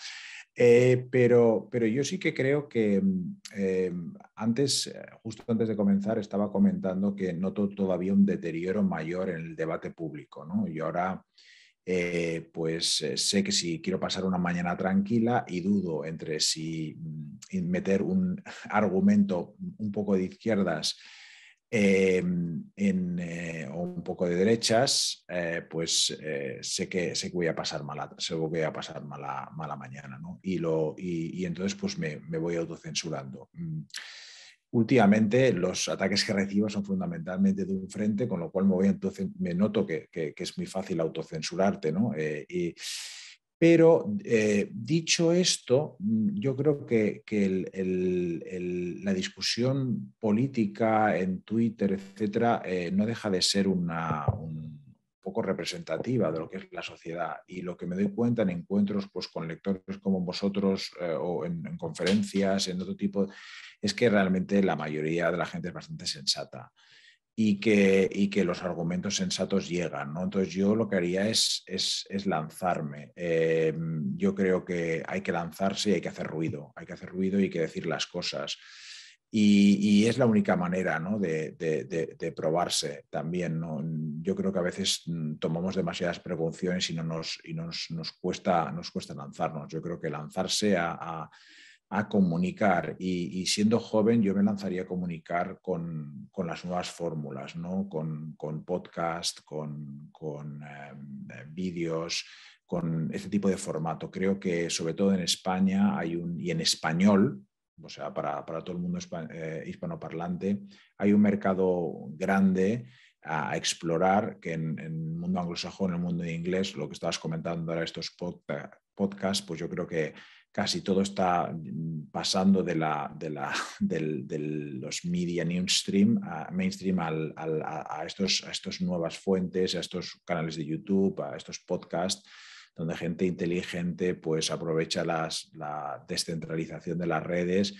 Eh, pero, pero yo sí que creo que mm, eh, antes, eh, justo antes de comenzar, estaba comentando que noto todavía un deterioro mayor en el debate público, ¿no? Y ahora, pues sé que si quiero pasar una mañana tranquila y dudo entre si mm, meter un (laughs) argumento un poco de izquierdas eh, en, eh, o un poco de derechas, eh, pues sé, que, voy a pasar mala, voy a pasar mala, mala mañana, Y, lo, y, entonces pues me, voy autocensurando. Mm, últimamente los ataques que recibo son fundamentalmente de un frente, con lo cual me, voy entonces, me noto que, es muy fácil autocensurarte, ¿no? y, pero eh, dicho esto, mm, yo creo que, la discusión política en Twitter, etcétera, eh, no deja de ser un poco representativa de lo que es la sociedad. Y lo que me doy cuenta en encuentros pues, con lectores como vosotros eh, o en, conferencias, en otro tipo, es que realmente la mayoría de la gente es bastante sensata y que, y que los argumentos sensatos llegan. ¿no? Entonces yo lo que haría es, es, es lanzarme. Eh, yo creo que hay que lanzarse y hay que hacer ruido, hay que hacer ruido y hay que decir las cosas. Y, y, es la única manera ¿no? de, de, de, probarse también. ¿no? Yo creo que a veces mm, tomamos demasiadas precauciones y, no nos, y nos, nos, cuesta, nos cuesta lanzarnos. Yo creo que lanzarse a, a comunicar y, siendo joven yo me lanzaría a comunicar con, las nuevas fórmulas, ¿no? con, con podcast, con, con eh, vídeos, con este tipo de formato. Creo que sobre todo en España hay un, y en español, o sea, para, todo el mundo eh, hispano parlante hay un mercado grande a, explorar que en, el mundo anglosajón, en el mundo de inglés, lo que estabas comentando ahora, estos podcasts, pues yo creo que casi todo está mm, pasando de, de, (laughs) los media mainstream, a, mainstream a, estos, a estas nuevas fuentes, a estos canales de YouTube, a estos podcasts donde gente inteligente pues aprovecha la descentralización de las redes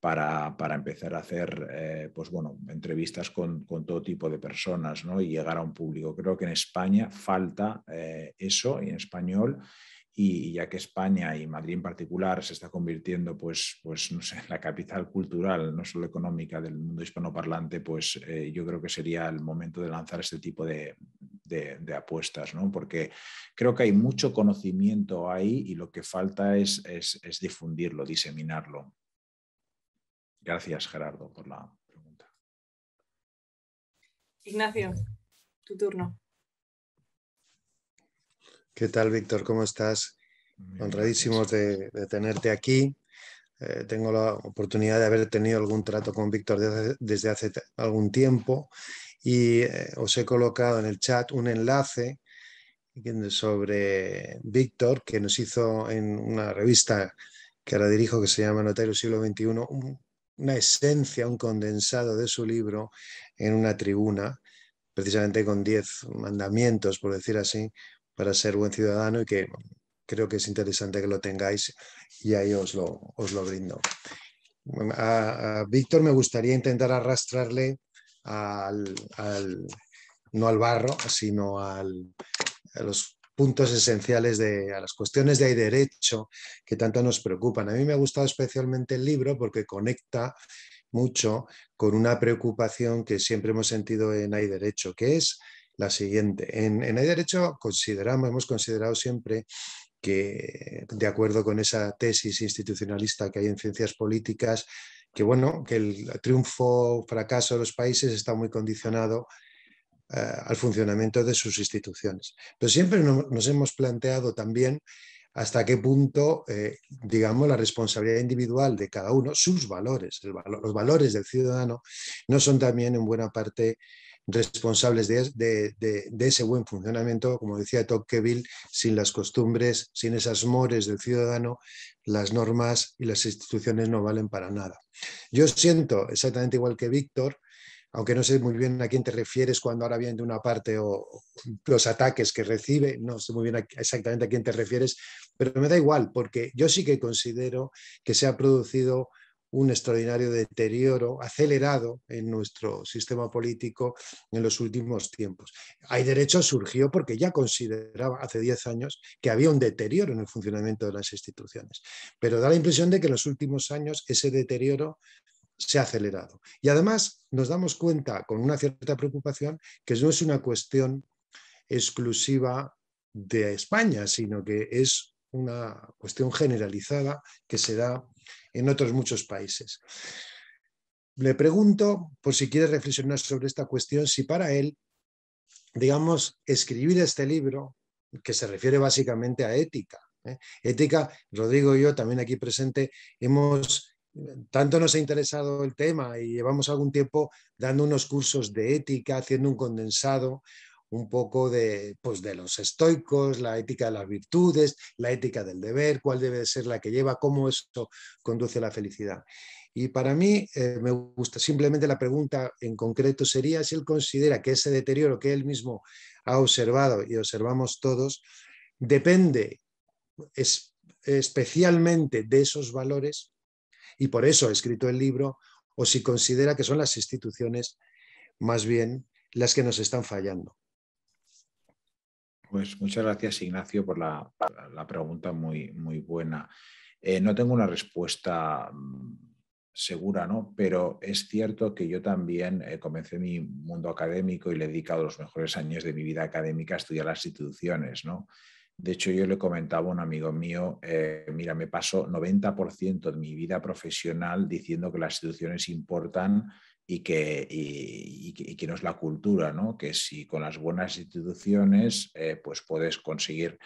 para, empezar a hacer eh, pues bueno, entrevistas con, todo tipo de personas ¿no? y llegar a un público. Creo que en España falta eh, eso y en español y ya que España y Madrid en particular se está convirtiendo pues, pues no sé, en la capital cultural, no solo económica del mundo hispanoparlante, pues eh, yo creo que sería el momento de lanzar este tipo de, apuestas, ¿no? porque creo que hay mucho conocimiento ahí y lo que falta es, es difundirlo, diseminarlo. Gracias, Gerardo, por la pregunta. Ignacio, tu turno. ¿Qué tal, Víctor? ¿Cómo estás? Honradísimos de, tenerte aquí. Eh, tengo la oportunidad de haber tenido algún trato con Víctor desde, hace algún tiempo y eh, os he colocado en el chat un enlace sobre Víctor que nos hizo en una revista que ahora dirijo que se llama Notario Siglo XXI, una esencia, un condensado de su libro en una tribuna precisamente con diez mandamientos, por decir así, para ser buen ciudadano y que creo que es interesante que lo tengáis y ahí os lo, os lo brindo. A, Víctor me gustaría intentar arrastrarle al, no al barro, sino a los puntos esenciales de a las cuestiones de derecho que tanto nos preocupan. A mí me ha gustado especialmente el libro porque conecta mucho con una preocupación que siempre hemos sentido en Hay Derecho, que es la siguiente. En, el derecho consideramos, hemos considerado siempre que, de acuerdo con esa tesis institucionalista que hay en ciencias políticas, que bueno, que el triunfo o fracaso de los países está muy condicionado eh, al funcionamiento de sus instituciones. Pero siempre nos hemos planteado también hasta qué punto, eh, digamos, la responsabilidad individual de cada uno, sus valores, los valores del ciudadano, no son también en buena parte responsables de, ese buen funcionamiento, como decía Tocqueville, sin las costumbres, sin esas mores del ciudadano, las normas y las instituciones no valen para nada. Yo siento exactamente igual que Víctor, aunque no sé muy bien a quién te refieres cuando ahora vienen de una parte o los ataques que recibe, no sé muy bien exactamente a quién te refieres, pero me da igual, porque yo sí que considero que se ha producido un extraordinario deterioro acelerado en nuestro sistema político en los últimos tiempos. Hay derecho surgió porque ya consideraba hace 10 años que había un deterioro en el funcionamiento de las instituciones, pero da la impresión de que en los últimos años ese deterioro se ha acelerado. Y además nos damos cuenta con una cierta preocupación que no es una cuestión exclusiva de España, sino que es una cuestión generalizada que se da en otros muchos países. Le pregunto, por si quiere reflexionar sobre esta cuestión, si para él, digamos, escribir este libro, que se refiere básicamente a ética, ¿eh? ética, Rodrigo y yo también aquí presente, hemos tanto nos ha interesado el tema y llevamos algún tiempo dando unos cursos de ética, haciendo un condensado, un poco de, pues, de los estoicos, la ética de las virtudes, la ética del deber, cuál debe ser la que lleva, cómo eso conduce a la felicidad. Y para mí eh, me gusta simplemente la pregunta en concreto sería si él considera que ese deterioro que él mismo ha observado y observamos todos depende especialmente de esos valores y por eso ha escrito el libro o si considera que son las instituciones más bien las que nos están fallando. Pues muchas gracias, Ignacio, por la, pregunta muy, buena. Eh, no tengo una respuesta mm, segura, ¿no? Pero es cierto que yo también eh, comencé mi mundo académico y le he dedicado los mejores años de mi vida académica a estudiar las instituciones, ¿no? De hecho, yo le comentaba a un amigo mío, eh, mira, me paso 90% de mi vida profesional diciendo que las instituciones importan y que, y, que no es la cultura, ¿no? que si con las buenas instituciones eh, pues puedes conseguir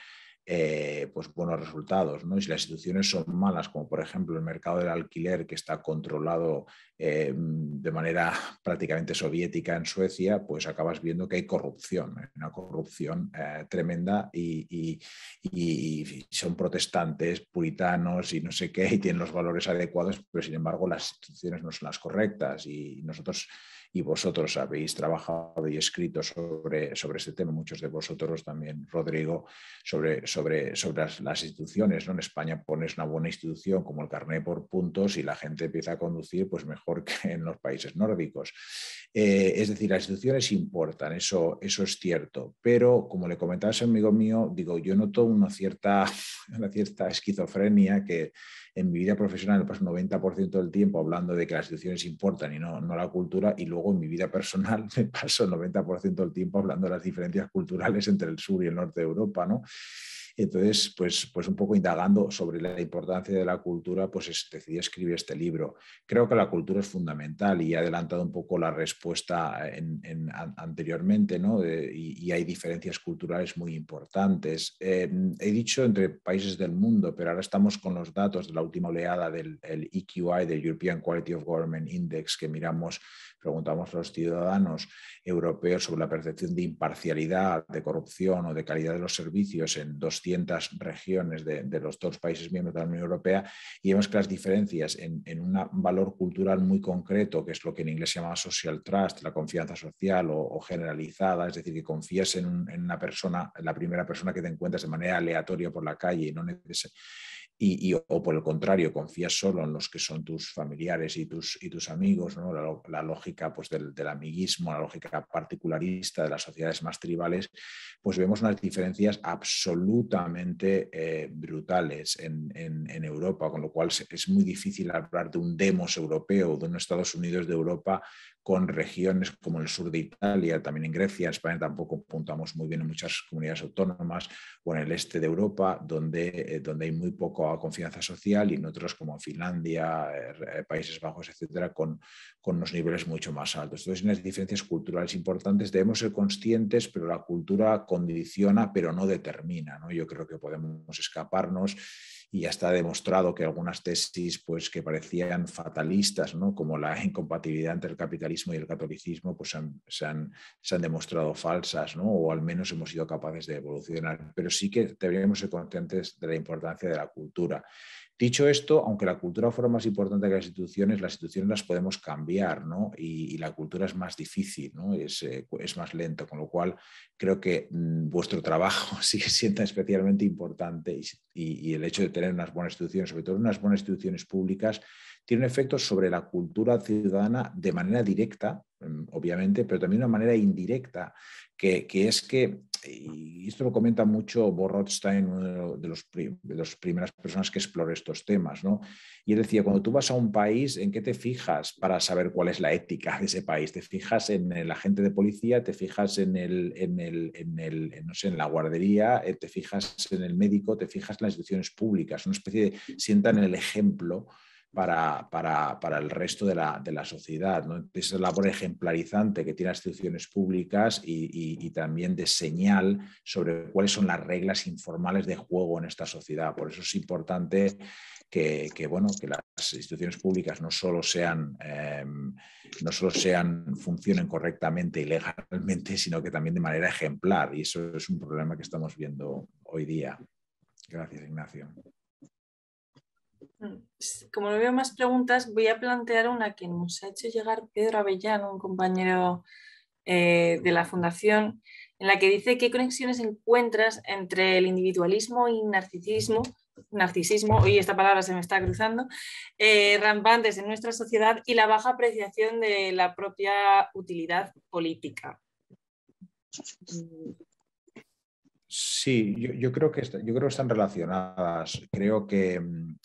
eh, pues buenos resultados. Y si las instituciones son malas, como por ejemplo el mercado del alquiler que está controlado eh, de manera (laughs) prácticamente soviética en Suecia, pues acabas viendo que hay corrupción, ¿eh? una corrupción tremenda y, y, son protestantes, puritanos y no sé qué, y tienen los valores adecuados, pero sin embargo las instituciones no son las correctas y nosotros y vosotros habéis trabajado y escrito sobre, sobre este tema, muchos de vosotros también, Rodrigo, sobre, sobre, sobre las, instituciones. ¿no? En España pones una buena institución como el carnet por puntos y la gente empieza a conducir pues mejor que en los países nórdicos. Eh, es decir, las instituciones importan, eso, eso es cierto, pero como le comentabas amigo mío, digo, yo noto una cierta, (laughs) una cierta esquizofrenia que en mi vida profesional paso 90% del tiempo hablando de que las instituciones importan y no, la cultura, y luego en mi vida personal (laughs) me paso el 90% del tiempo hablando de las diferencias culturales entre el sur y el norte de Europa, ¿no? Entonces, pues, pues un poco indagando sobre la importancia de la cultura, pues decidí escribir este libro. Creo que la cultura es fundamental y he adelantado un poco la respuesta en, anteriormente, ¿no? y, hay diferencias culturales muy importantes. Eh, he dicho entre países del mundo, pero ahora estamos con los datos de la última oleada del EQI, e del European Quality of Government Index, que miramos, preguntamos a los ciudadanos europeos sobre la percepción de imparcialidad, de corrupción o de calidad de los servicios en dos regiones de, los dos países miembros de la Unión Europea y vemos que las diferencias en, un valor cultural muy concreto, que es lo que en inglés se llama social trust, la confianza social o, generalizada, es decir, que confíes en, una persona, la primera persona que te encuentras de manera aleatoria por la calle y no necesariamente y, o por el contrario, confías solo en los que son tus familiares y tus, y tus amigos, la, lógica pues, del, amiguismo, la lógica particularista de las sociedades más tribales, pues vemos unas diferencias absolutamente eh, brutales en, Europa, con lo cual es muy difícil hablar de un demos europeo, de un Estados Unidos de Europa con regiones como el sur de Italia, también en Grecia, en España tampoco puntamos muy bien en muchas comunidades autónomas o en el este de Europa, donde, eh, donde hay muy poca confianza social y en otros como Finlandia, eh, Países Bajos, etcétera, con, con unos niveles mucho más altos. Entonces, unas diferencias culturales importantes, debemos ser conscientes, pero la cultura condiciona, pero no determina. ¿no? Yo creo que podemos escaparnos y ya está demostrado que algunas tesis pues, que parecían fatalistas, ¿no? como la incompatibilidad entre el capitalismo y el catolicismo, pues se, han, demostrado falsas, o al menos hemos sido capaces de evolucionar. Pero sí que deberíamos ser conscientes de la importancia de la cultura Dicho esto, aunque la cultura fuera más importante que las instituciones, las instituciones las podemos cambiar, ¿no? Y, la cultura es más difícil, ¿no? Eh, es, más lento, con lo cual creo que mm, vuestro trabajo sigue (laughs) sienta especialmente importante y, el hecho de tener unas buenas instituciones, sobre todo unas buenas instituciones públicas, tiene un efecto sobre la cultura ciudadana de manera directa, mm, obviamente, pero también de una manera indirecta, que, es que, y esto lo comenta mucho Borrotstein, uno de, los de las primeras personas que exploró estos temas, ¿no? Y él decía, cuando tú vas a un país, ¿en qué te fijas para saber cuál es la ética de ese país? ¿Te fijas en el agente de policía? ¿Te fijas en, el, en, la guardería? Eh, ¿Te fijas en el médico? ¿Te fijas en las instituciones públicas? Una especie de, sientan el ejemplo para, el resto de la, sociedad. Esa labor ejemplarizante que tienen las instituciones públicas y, también de señal sobre cuáles son las reglas informales de juego en esta sociedad. Por eso es importante que, que las instituciones públicas no solo em, no solo sean, funcionen correctamente y legalmente, sino que también de manera ejemplar. Y eso es un problema que estamos viendo hoy día. Gracias, Ignacio. Como no veo más preguntas, voy a plantear una que nos ha hecho llegar Pedro Avellano, un compañero eh, de la Fundación, en la que dice qué conexiones encuentras entre el individualismo y narcisismo, narcisismo, hoy esta palabra se me está cruzando, eh, rampantes en nuestra sociedad y la baja apreciación de la propia utilidad política. Sí, yo, creo que, yo creo que están relacionadas. Creo que mm,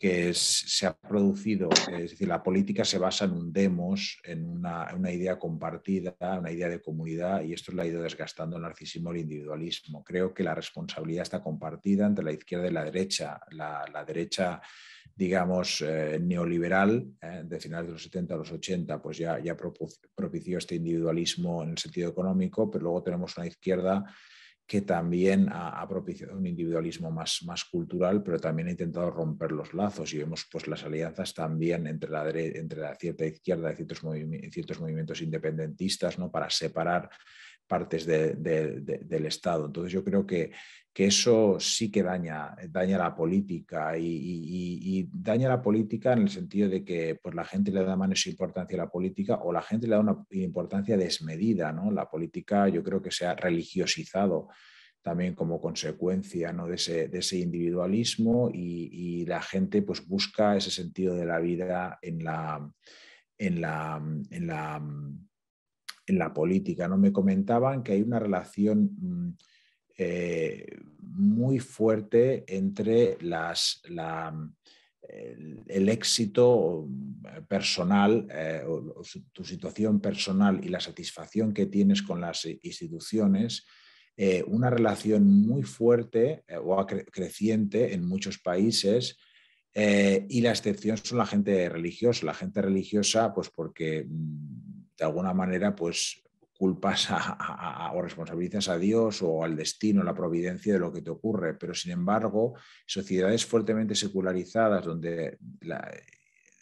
que se ha producido, es decir, la política se basa en un demos, en una, idea compartida, una idea de comunidad, y esto lo ha ido desgastando el narcisismo y el individualismo. Creo que la responsabilidad está compartida entre la izquierda y la derecha. La, derecha, digamos, eh, neoliberal, eh, de finales de los 70 a los 80, pues ya, ya propició este individualismo en el sentido económico, pero luego tenemos una izquierda que también ha, propiciado un individualismo más, más cultural, pero también ha intentado romper los lazos y vemos pues, las alianzas también entre la, entre la cierta izquierda y ciertos, ciertos movimientos independentistas ¿no? para separar partes del Estado. Entonces yo creo que, que eso sí que daña, daña la política y, daña la política en el sentido de que por pues, la gente le da menos importancia a la política o la gente le da una importancia desmedida. ¿no? La política yo creo que se ha religiosizado también como consecuencia ¿no? de, ese, individualismo y, la gente pues, busca ese sentido de la vida en la, en la, en la en la política. ¿no? Me comentaban que hay una relación mm, eh, muy fuerte entre mm, el, éxito eh, personal, eh, tu situación personal y la satisfacción que tienes con las instituciones. una relación muy fuerte o creciente en muchos países y la excepción son la gente religiosa. La gente religiosa, pues porque mm, de alguna manera, pues culpas o responsabilizas a Dios o al destino, la providencia de lo que te ocurre. Pero sin embargo, sociedades fuertemente secularizadas donde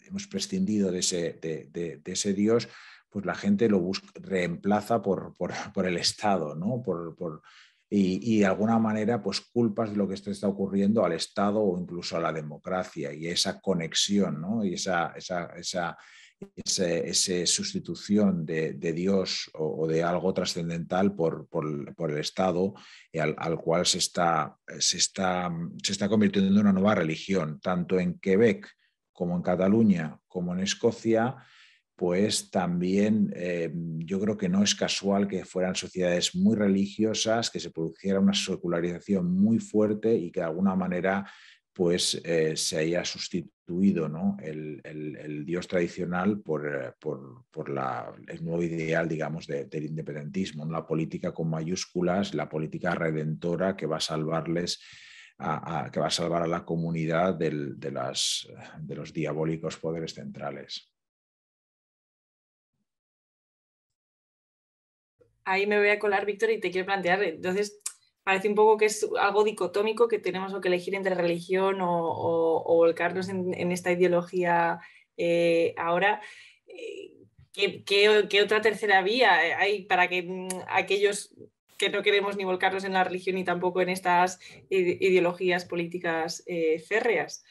hemos prescindido de ese, de, ese Dios, pues la gente lo busca, reemplaza por, por, por, el Estado, ¿no? Por, por y, y, de alguna manera, pues culpas de lo que esto está ocurriendo al Estado o incluso a la democracia y esa conexión, ¿no? Y esa, esa, esa esa sustitución de, Dios o, de algo trascendental por, el Estado eh, al, cual se está, se está, se, está, convirtiendo en una nueva religión, tanto en Quebec como en Cataluña, como en Escocia, pues también eh, yo creo que no es casual que fueran sociedades muy religiosas, que se produjera una secularización muy fuerte y que de alguna manera pues eh, se haya sustituido ¿no? el, dios tradicional eh, por, la, el nuevo ideal, digamos, del independentismo, la política con mayúsculas, la política redentora que va a salvarles que va a salvar a la comunidad de, las, de, los diabólicos poderes centrales. Ahí me voy a colar, Víctor, y te quiero plantear, entonces, parece un poco que es algo dicotómico que tenemos que elegir entre religión o, volcarnos en, esta ideología eh, ahora. Eh, ¿Qué, otra tercera vía hay para que mm, aquellos que no queremos ni volcarnos en la religión ni tampoco en estas ideologías políticas eh, férreas?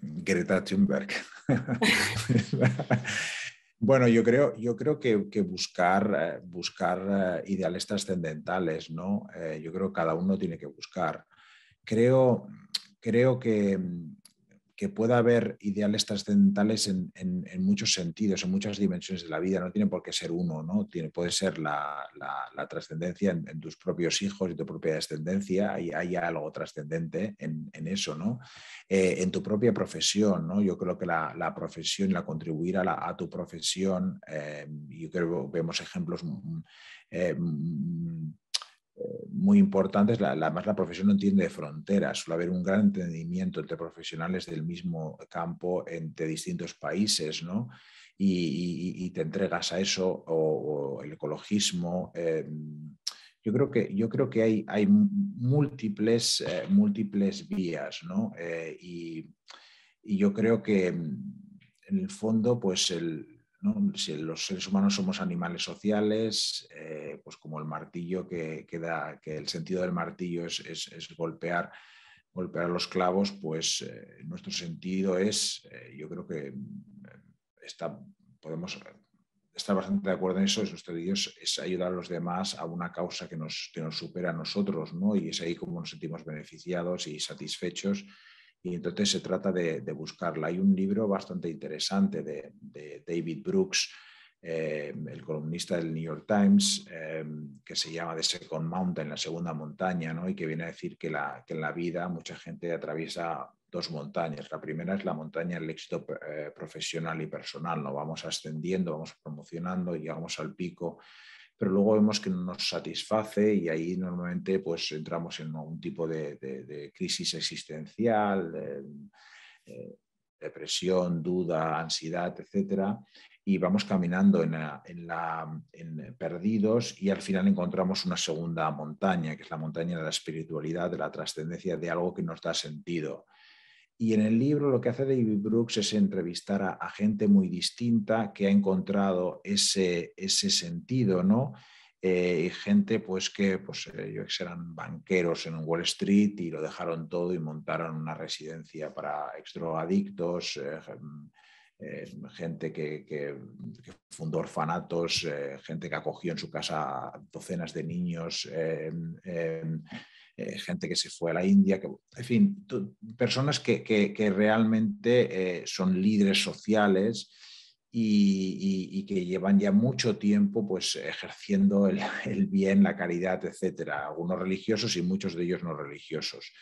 Greta Thunberg. (laughs) (laughs) Bueno, yo creo, yo creo que, buscar, eh, buscar eh, ideales trascendentales, ¿no? Eh, yo creo que cada uno tiene que buscar. Creo, creo que mm, que pueda haber ideales trascendentales en, muchos sentidos, en muchas dimensiones de la vida, no tiene por qué ser uno, ¿no? puede ser la, trascendencia en, tus propios hijos y tu propia descendencia, hay, hay algo trascendente en, eso, ¿no? Eh, en tu propia profesión, ¿no? Yo creo que la, la profesión, la contribuir a, a tu profesión, eh, yo creo vemos ejemplos... Mm, eh, mm, muy importantes, además la profesión no entiende fronteras, suele haber un gran entendimiento entre profesionales del mismo campo, entre distintos países, ¿no? Y, te entregas a eso, o, el ecologismo. Em, yo creo que, yo creo que hay, hay múltiples, eh, múltiples vías, ¿no? Eh, y, yo creo que em, en el fondo, pues el, si los seres humanos somos animales sociales, eh, pues como el martillo que, que, da, que el sentido del martillo es, es, golpear, golpear los clavos, pues eh, nuestro sentido es, eh, yo creo que está, podemos estar bastante de acuerdo en eso, es, ayudar a los demás a una causa que nos, que nos supera a nosotros, ¿no? Y es ahí como nos sentimos beneficiados y satisfechos y entonces se trata de, buscarla. Hay un libro bastante interesante de, David Brooks, eh, el columnista del New York Times, eh, que se llama The Second Mountain, la segunda montaña, ¿no? y que viene a decir que, en la vida mucha gente atraviesa dos montañas. La primera es la montaña del éxito eh, profesional y personal, vamos ascendiendo, vamos promocionando, llegamos al pico pero luego vemos que no nos satisface y ahí normalmente pues entramos en algún tipo de, crisis existencial, eh, depresión, duda, ansiedad, etcétera, y vamos caminando en en eh, perdidos y al final encontramos una segunda montaña, que es la montaña de la espiritualidad, de la trascendencia, de algo que nos da sentido. Y en el libro lo que hace David Brooks es entrevistar a, gente muy distinta que ha encontrado ese, ese sentido, ¿no? Eh, y gente pues que pues, ellos eh, eran banqueros en Wall Street y lo dejaron todo y montaron una residencia para exdrogadictos, eh, gente que, que, fundó orfanatos, gente que acogió en su casa docenas de niños eh, gente que se fue a la India, que, en fin, personas que, realmente eh, son líderes sociales. Y, que llevan ya mucho tiempo pues, ejerciendo el, el bien, la caridad, etcétera. Algunos religiosos y muchos de ellos no religiosos.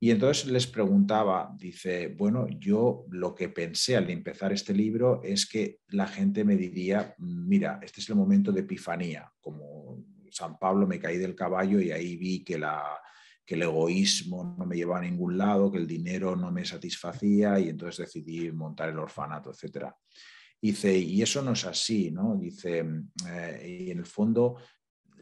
Y entonces les preguntaba, dice, bueno, yo lo que pensé al empezar este libro es que la gente me diría, mira, este es el momento de epifanía, como San Pablo me caí del caballo y ahí vi que, el egoísmo no me llevaba a ningún lado, que el dinero no me satisfacía y entonces decidí montar el orfanato, etc. Dice, y eso no es así, ¿no? Dice, eh, y en el fondo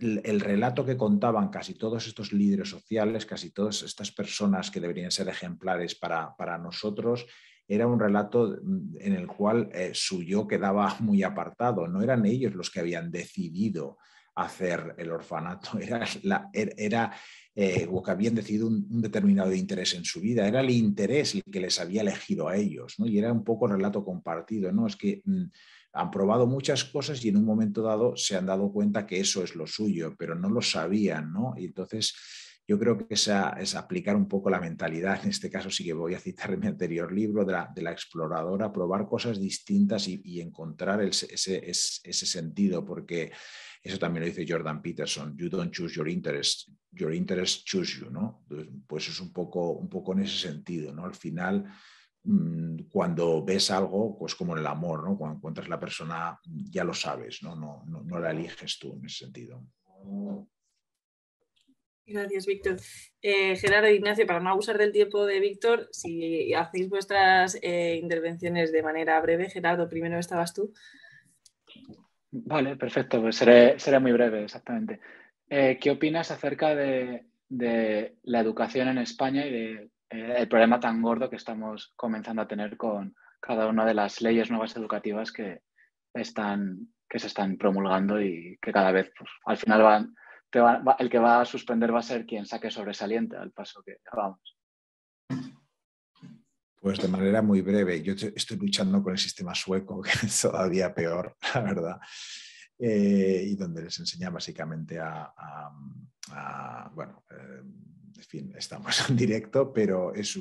el relato que contaban casi todos estos líderes sociales, casi todas estas personas que deberían ser ejemplares para, nosotros, era un relato en el cual eh, su yo quedaba muy apartado. No eran ellos los que habían decidido hacer el orfanato, (laughs) era, la, er, eh, o que habían decidido un, determinado interés en su vida, era el interés el que les había elegido a ellos, ¿no? y era un poco relato compartido, ¿no? es que mm, han probado muchas cosas y en un momento dado se han dado cuenta que eso es lo suyo, pero no lo sabían, ¿no? y entonces yo creo que esa, es aplicar un poco la mentalidad. En este caso sí que voy a citar mi anterior libro de la, exploradora, probar cosas distintas y, encontrar ese, sentido, porque eso también lo dice Jordan Peterson, you don't choose your interest, your interest choose you, ¿no? pues es un poco, un poco en ese sentido, ¿no? Al final, mm, cuando ves algo, pues como en el amor, ¿no? Cuando encuentras la persona, ya lo sabes, ¿no? No, no, la eliges tú en ese sentido. Gracias, Víctor. Eh, Gerardo e Ignacio, para no abusar del tiempo de Víctor, si hacéis vuestras eh, intervenciones de manera breve, Gerardo, primero estabas tú. Vale, perfecto, pues seré, muy breve, exactamente. Eh, ¿Qué opinas acerca de, la educación en España y del de, eh, el problema tan gordo que estamos comenzando a tener con cada una de las leyes nuevas educativas que, están, que se están promulgando y que cada vez, pues, al final, el que va a suspender va a ser quien saque sobresaliente al paso que vamos? Pues de manera muy breve, yo estoy luchando con el sistema sueco, (laughs) que es todavía peor, la verdad, eh, y donde les enseña básicamente a, bueno, eh, en fin, estamos en directo, pero es,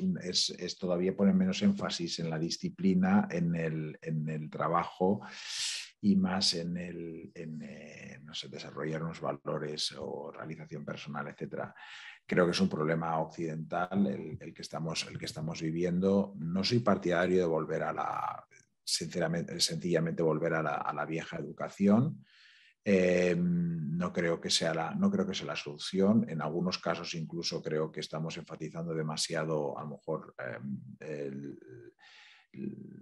todavía poner menos énfasis en la disciplina, en el, trabajo y más en el, eh, no sé, desarrollar unos valores o realización personal, etcétera. Creo que es un problema occidental el, que, estamos, el que estamos viviendo. No soy partidario de volver a la, sinceramente, sencillamente volver a la, vieja educación. Eh, no, creo que sea la, no creo que sea la solución. En algunos casos incluso creo que estamos enfatizando demasiado a lo mejor eh,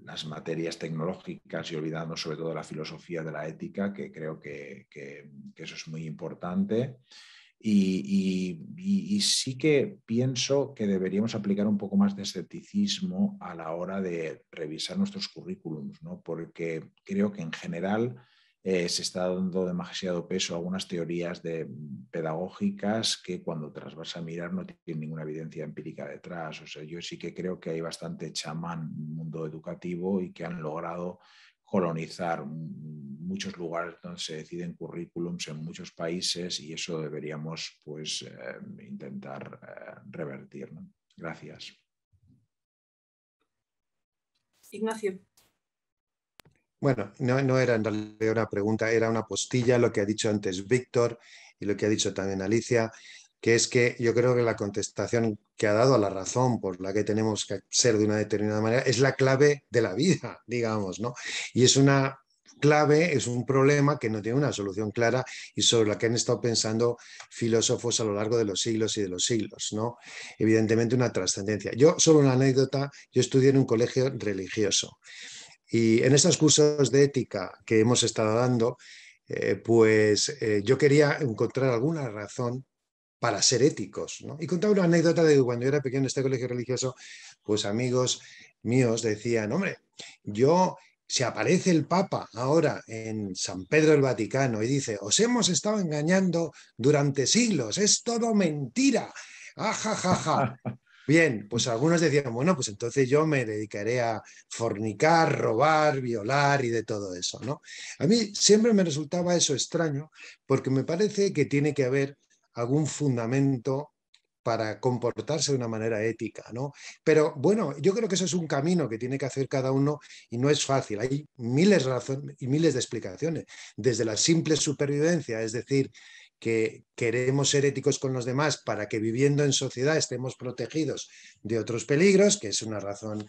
las materias tecnológicas y olvidando sobre todo la filosofía de la ética, que creo que, que eso es muy importante. Y, sí que pienso que deberíamos aplicar un poco más de escepticismo a la hora de revisar nuestros currículums, ¿no? porque creo que en general eh, se está dando demasiado peso a algunas teorías mm, pedagógicas que cuando te vas a mirar no tienen ninguna evidencia empírica detrás. O sea, yo sí que creo que hay bastante chamán en el mundo educativo y que han logrado colonizar muchos lugares donde se deciden currículums en muchos países y eso deberíamos pues eh, intentar eh, revertir. Gracias. Ignacio. Bueno, no, no era una pregunta, era una postilla lo que ha dicho antes Víctor y lo que ha dicho también Alicia que es que yo creo que la contestación que ha dado a la razón por la que tenemos que ser de una determinada manera es la clave de la vida, (laughs) digamos, ¿no? Y es una clave, es un problema que no tiene una solución clara y sobre la que han estado pensando filósofos a lo largo de los siglos y de los siglos, ¿no? Evidentemente una trascendencia. Yo, solo una anécdota, yo estudié en un colegio religioso y en estos cursos de ética que hemos estado dando, eh, pues eh, yo quería encontrar alguna razón para ser éticos. ¿no? Y contaba una anécdota de cuando yo era pequeño en este colegio religioso, pues amigos míos decían, hombre, yo si aparece el Papa ahora en San Pedro del Vaticano y dice, os hemos estado engañando durante siglos, es todo mentira. Ajajaja. Ah, (laughs) Bien, pues algunos decían, bueno, pues entonces yo me dedicaré a fornicar, robar, violar y de todo eso, ¿no? A mí siempre me resultaba eso extraño porque me parece que tiene que haber algún fundamento para comportarse de una manera ética, ¿no? Pero bueno, yo creo que eso es un camino que tiene que hacer cada uno y no es fácil. Hay miles de razones y miles de explicaciones, desde la simple supervivencia, es decir, que queremos ser éticos con los demás para que viviendo en sociedad estemos protegidos de otros peligros, que es una razón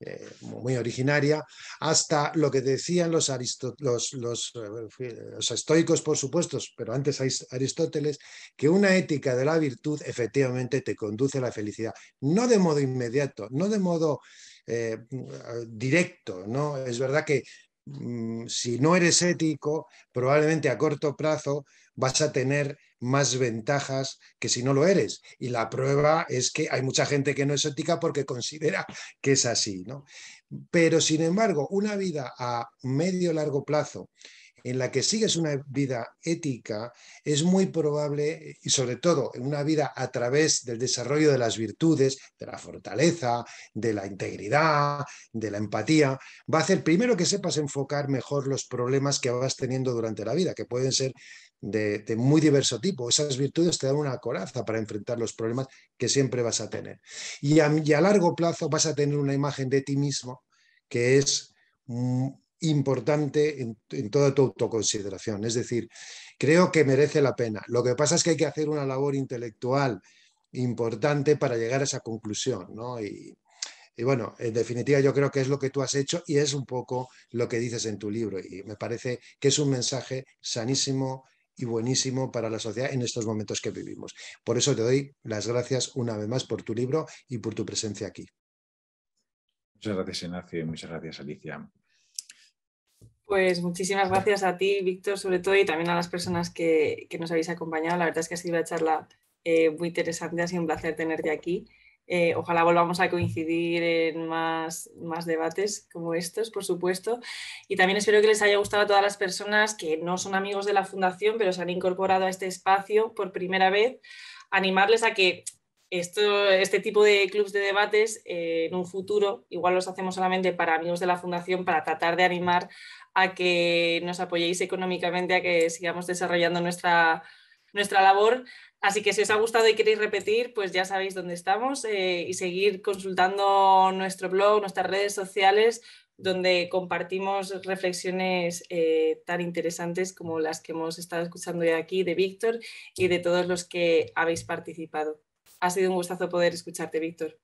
eh, muy originaria, hasta lo que decían los, eh, eh, los, estoicos, por supuesto, pero antes Aristóteles, que una ética de la virtud efectivamente te conduce a la felicidad, no de modo inmediato, no de modo directo, ¿no? Es verdad que Mm, si no eres ético, probablemente a corto plazo vas a tener más ventajas que si no lo eres. Y la prueba es que hay mucha gente que no es ética porque considera que es así. ¿no? Pero, sin embargo, una vida a medio largo plazo en la que sigues una vida ética, es muy probable, y sobre todo en una vida a través del desarrollo de las virtudes, de la fortaleza, de la integridad, de la empatía, va a hacer primero que sepas enfocar mejor los problemas que vas teniendo durante la vida, que pueden ser de, muy diverso tipo. Esas virtudes te dan una coraza para enfrentar los problemas que siempre vas a tener. y a largo plazo vas a tener una imagen de ti mismo que es mm, importante en, toda tu autoconsideración. Es decir, creo que merece la pena. Lo que pasa es que hay que hacer una labor intelectual importante para llegar a esa conclusión, Y, bueno, en definitiva yo creo que es lo que tú has hecho y es un poco lo que dices en tu libro. Y me parece que es un mensaje sanísimo y buenísimo para la sociedad en estos momentos que vivimos. Por eso te doy las gracias una vez más por tu libro y por tu presencia aquí. Muchas gracias, Ignacio, muchas gracias, Alicia. Pues muchísimas gracias a ti, Víctor, sobre todo, y también a las personas que, nos habéis acompañado. La verdad es que ha sido una charla eh, muy interesante, ha sido un placer tenerte aquí. Eh, ojalá volvamos a coincidir en más, más debates como estos, por supuesto. Y también espero que les haya gustado a todas las personas que no son amigos de la Fundación, pero se han incorporado a este espacio por primera vez animarles a que este tipo de clubs de debates eh, en un futuro, igual los hacemos solamente para amigos de la Fundación, para tratar de animar a que nos apoyéis económicamente, a que sigamos desarrollando nuestra, labor. Así que si os ha gustado y queréis repetir, pues ya sabéis dónde estamos eh, y seguir consultando nuestro blog, nuestras redes sociales, donde compartimos reflexiones eh, tan interesantes como las que hemos estado escuchando hoy aquí de Víctor y de todos los que habéis participado. Ha sido un gustazo poder escucharte, Víctor.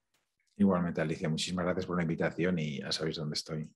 Igualmente, Alicia, muchísimas gracias por la invitación y ya sabéis dónde estoy.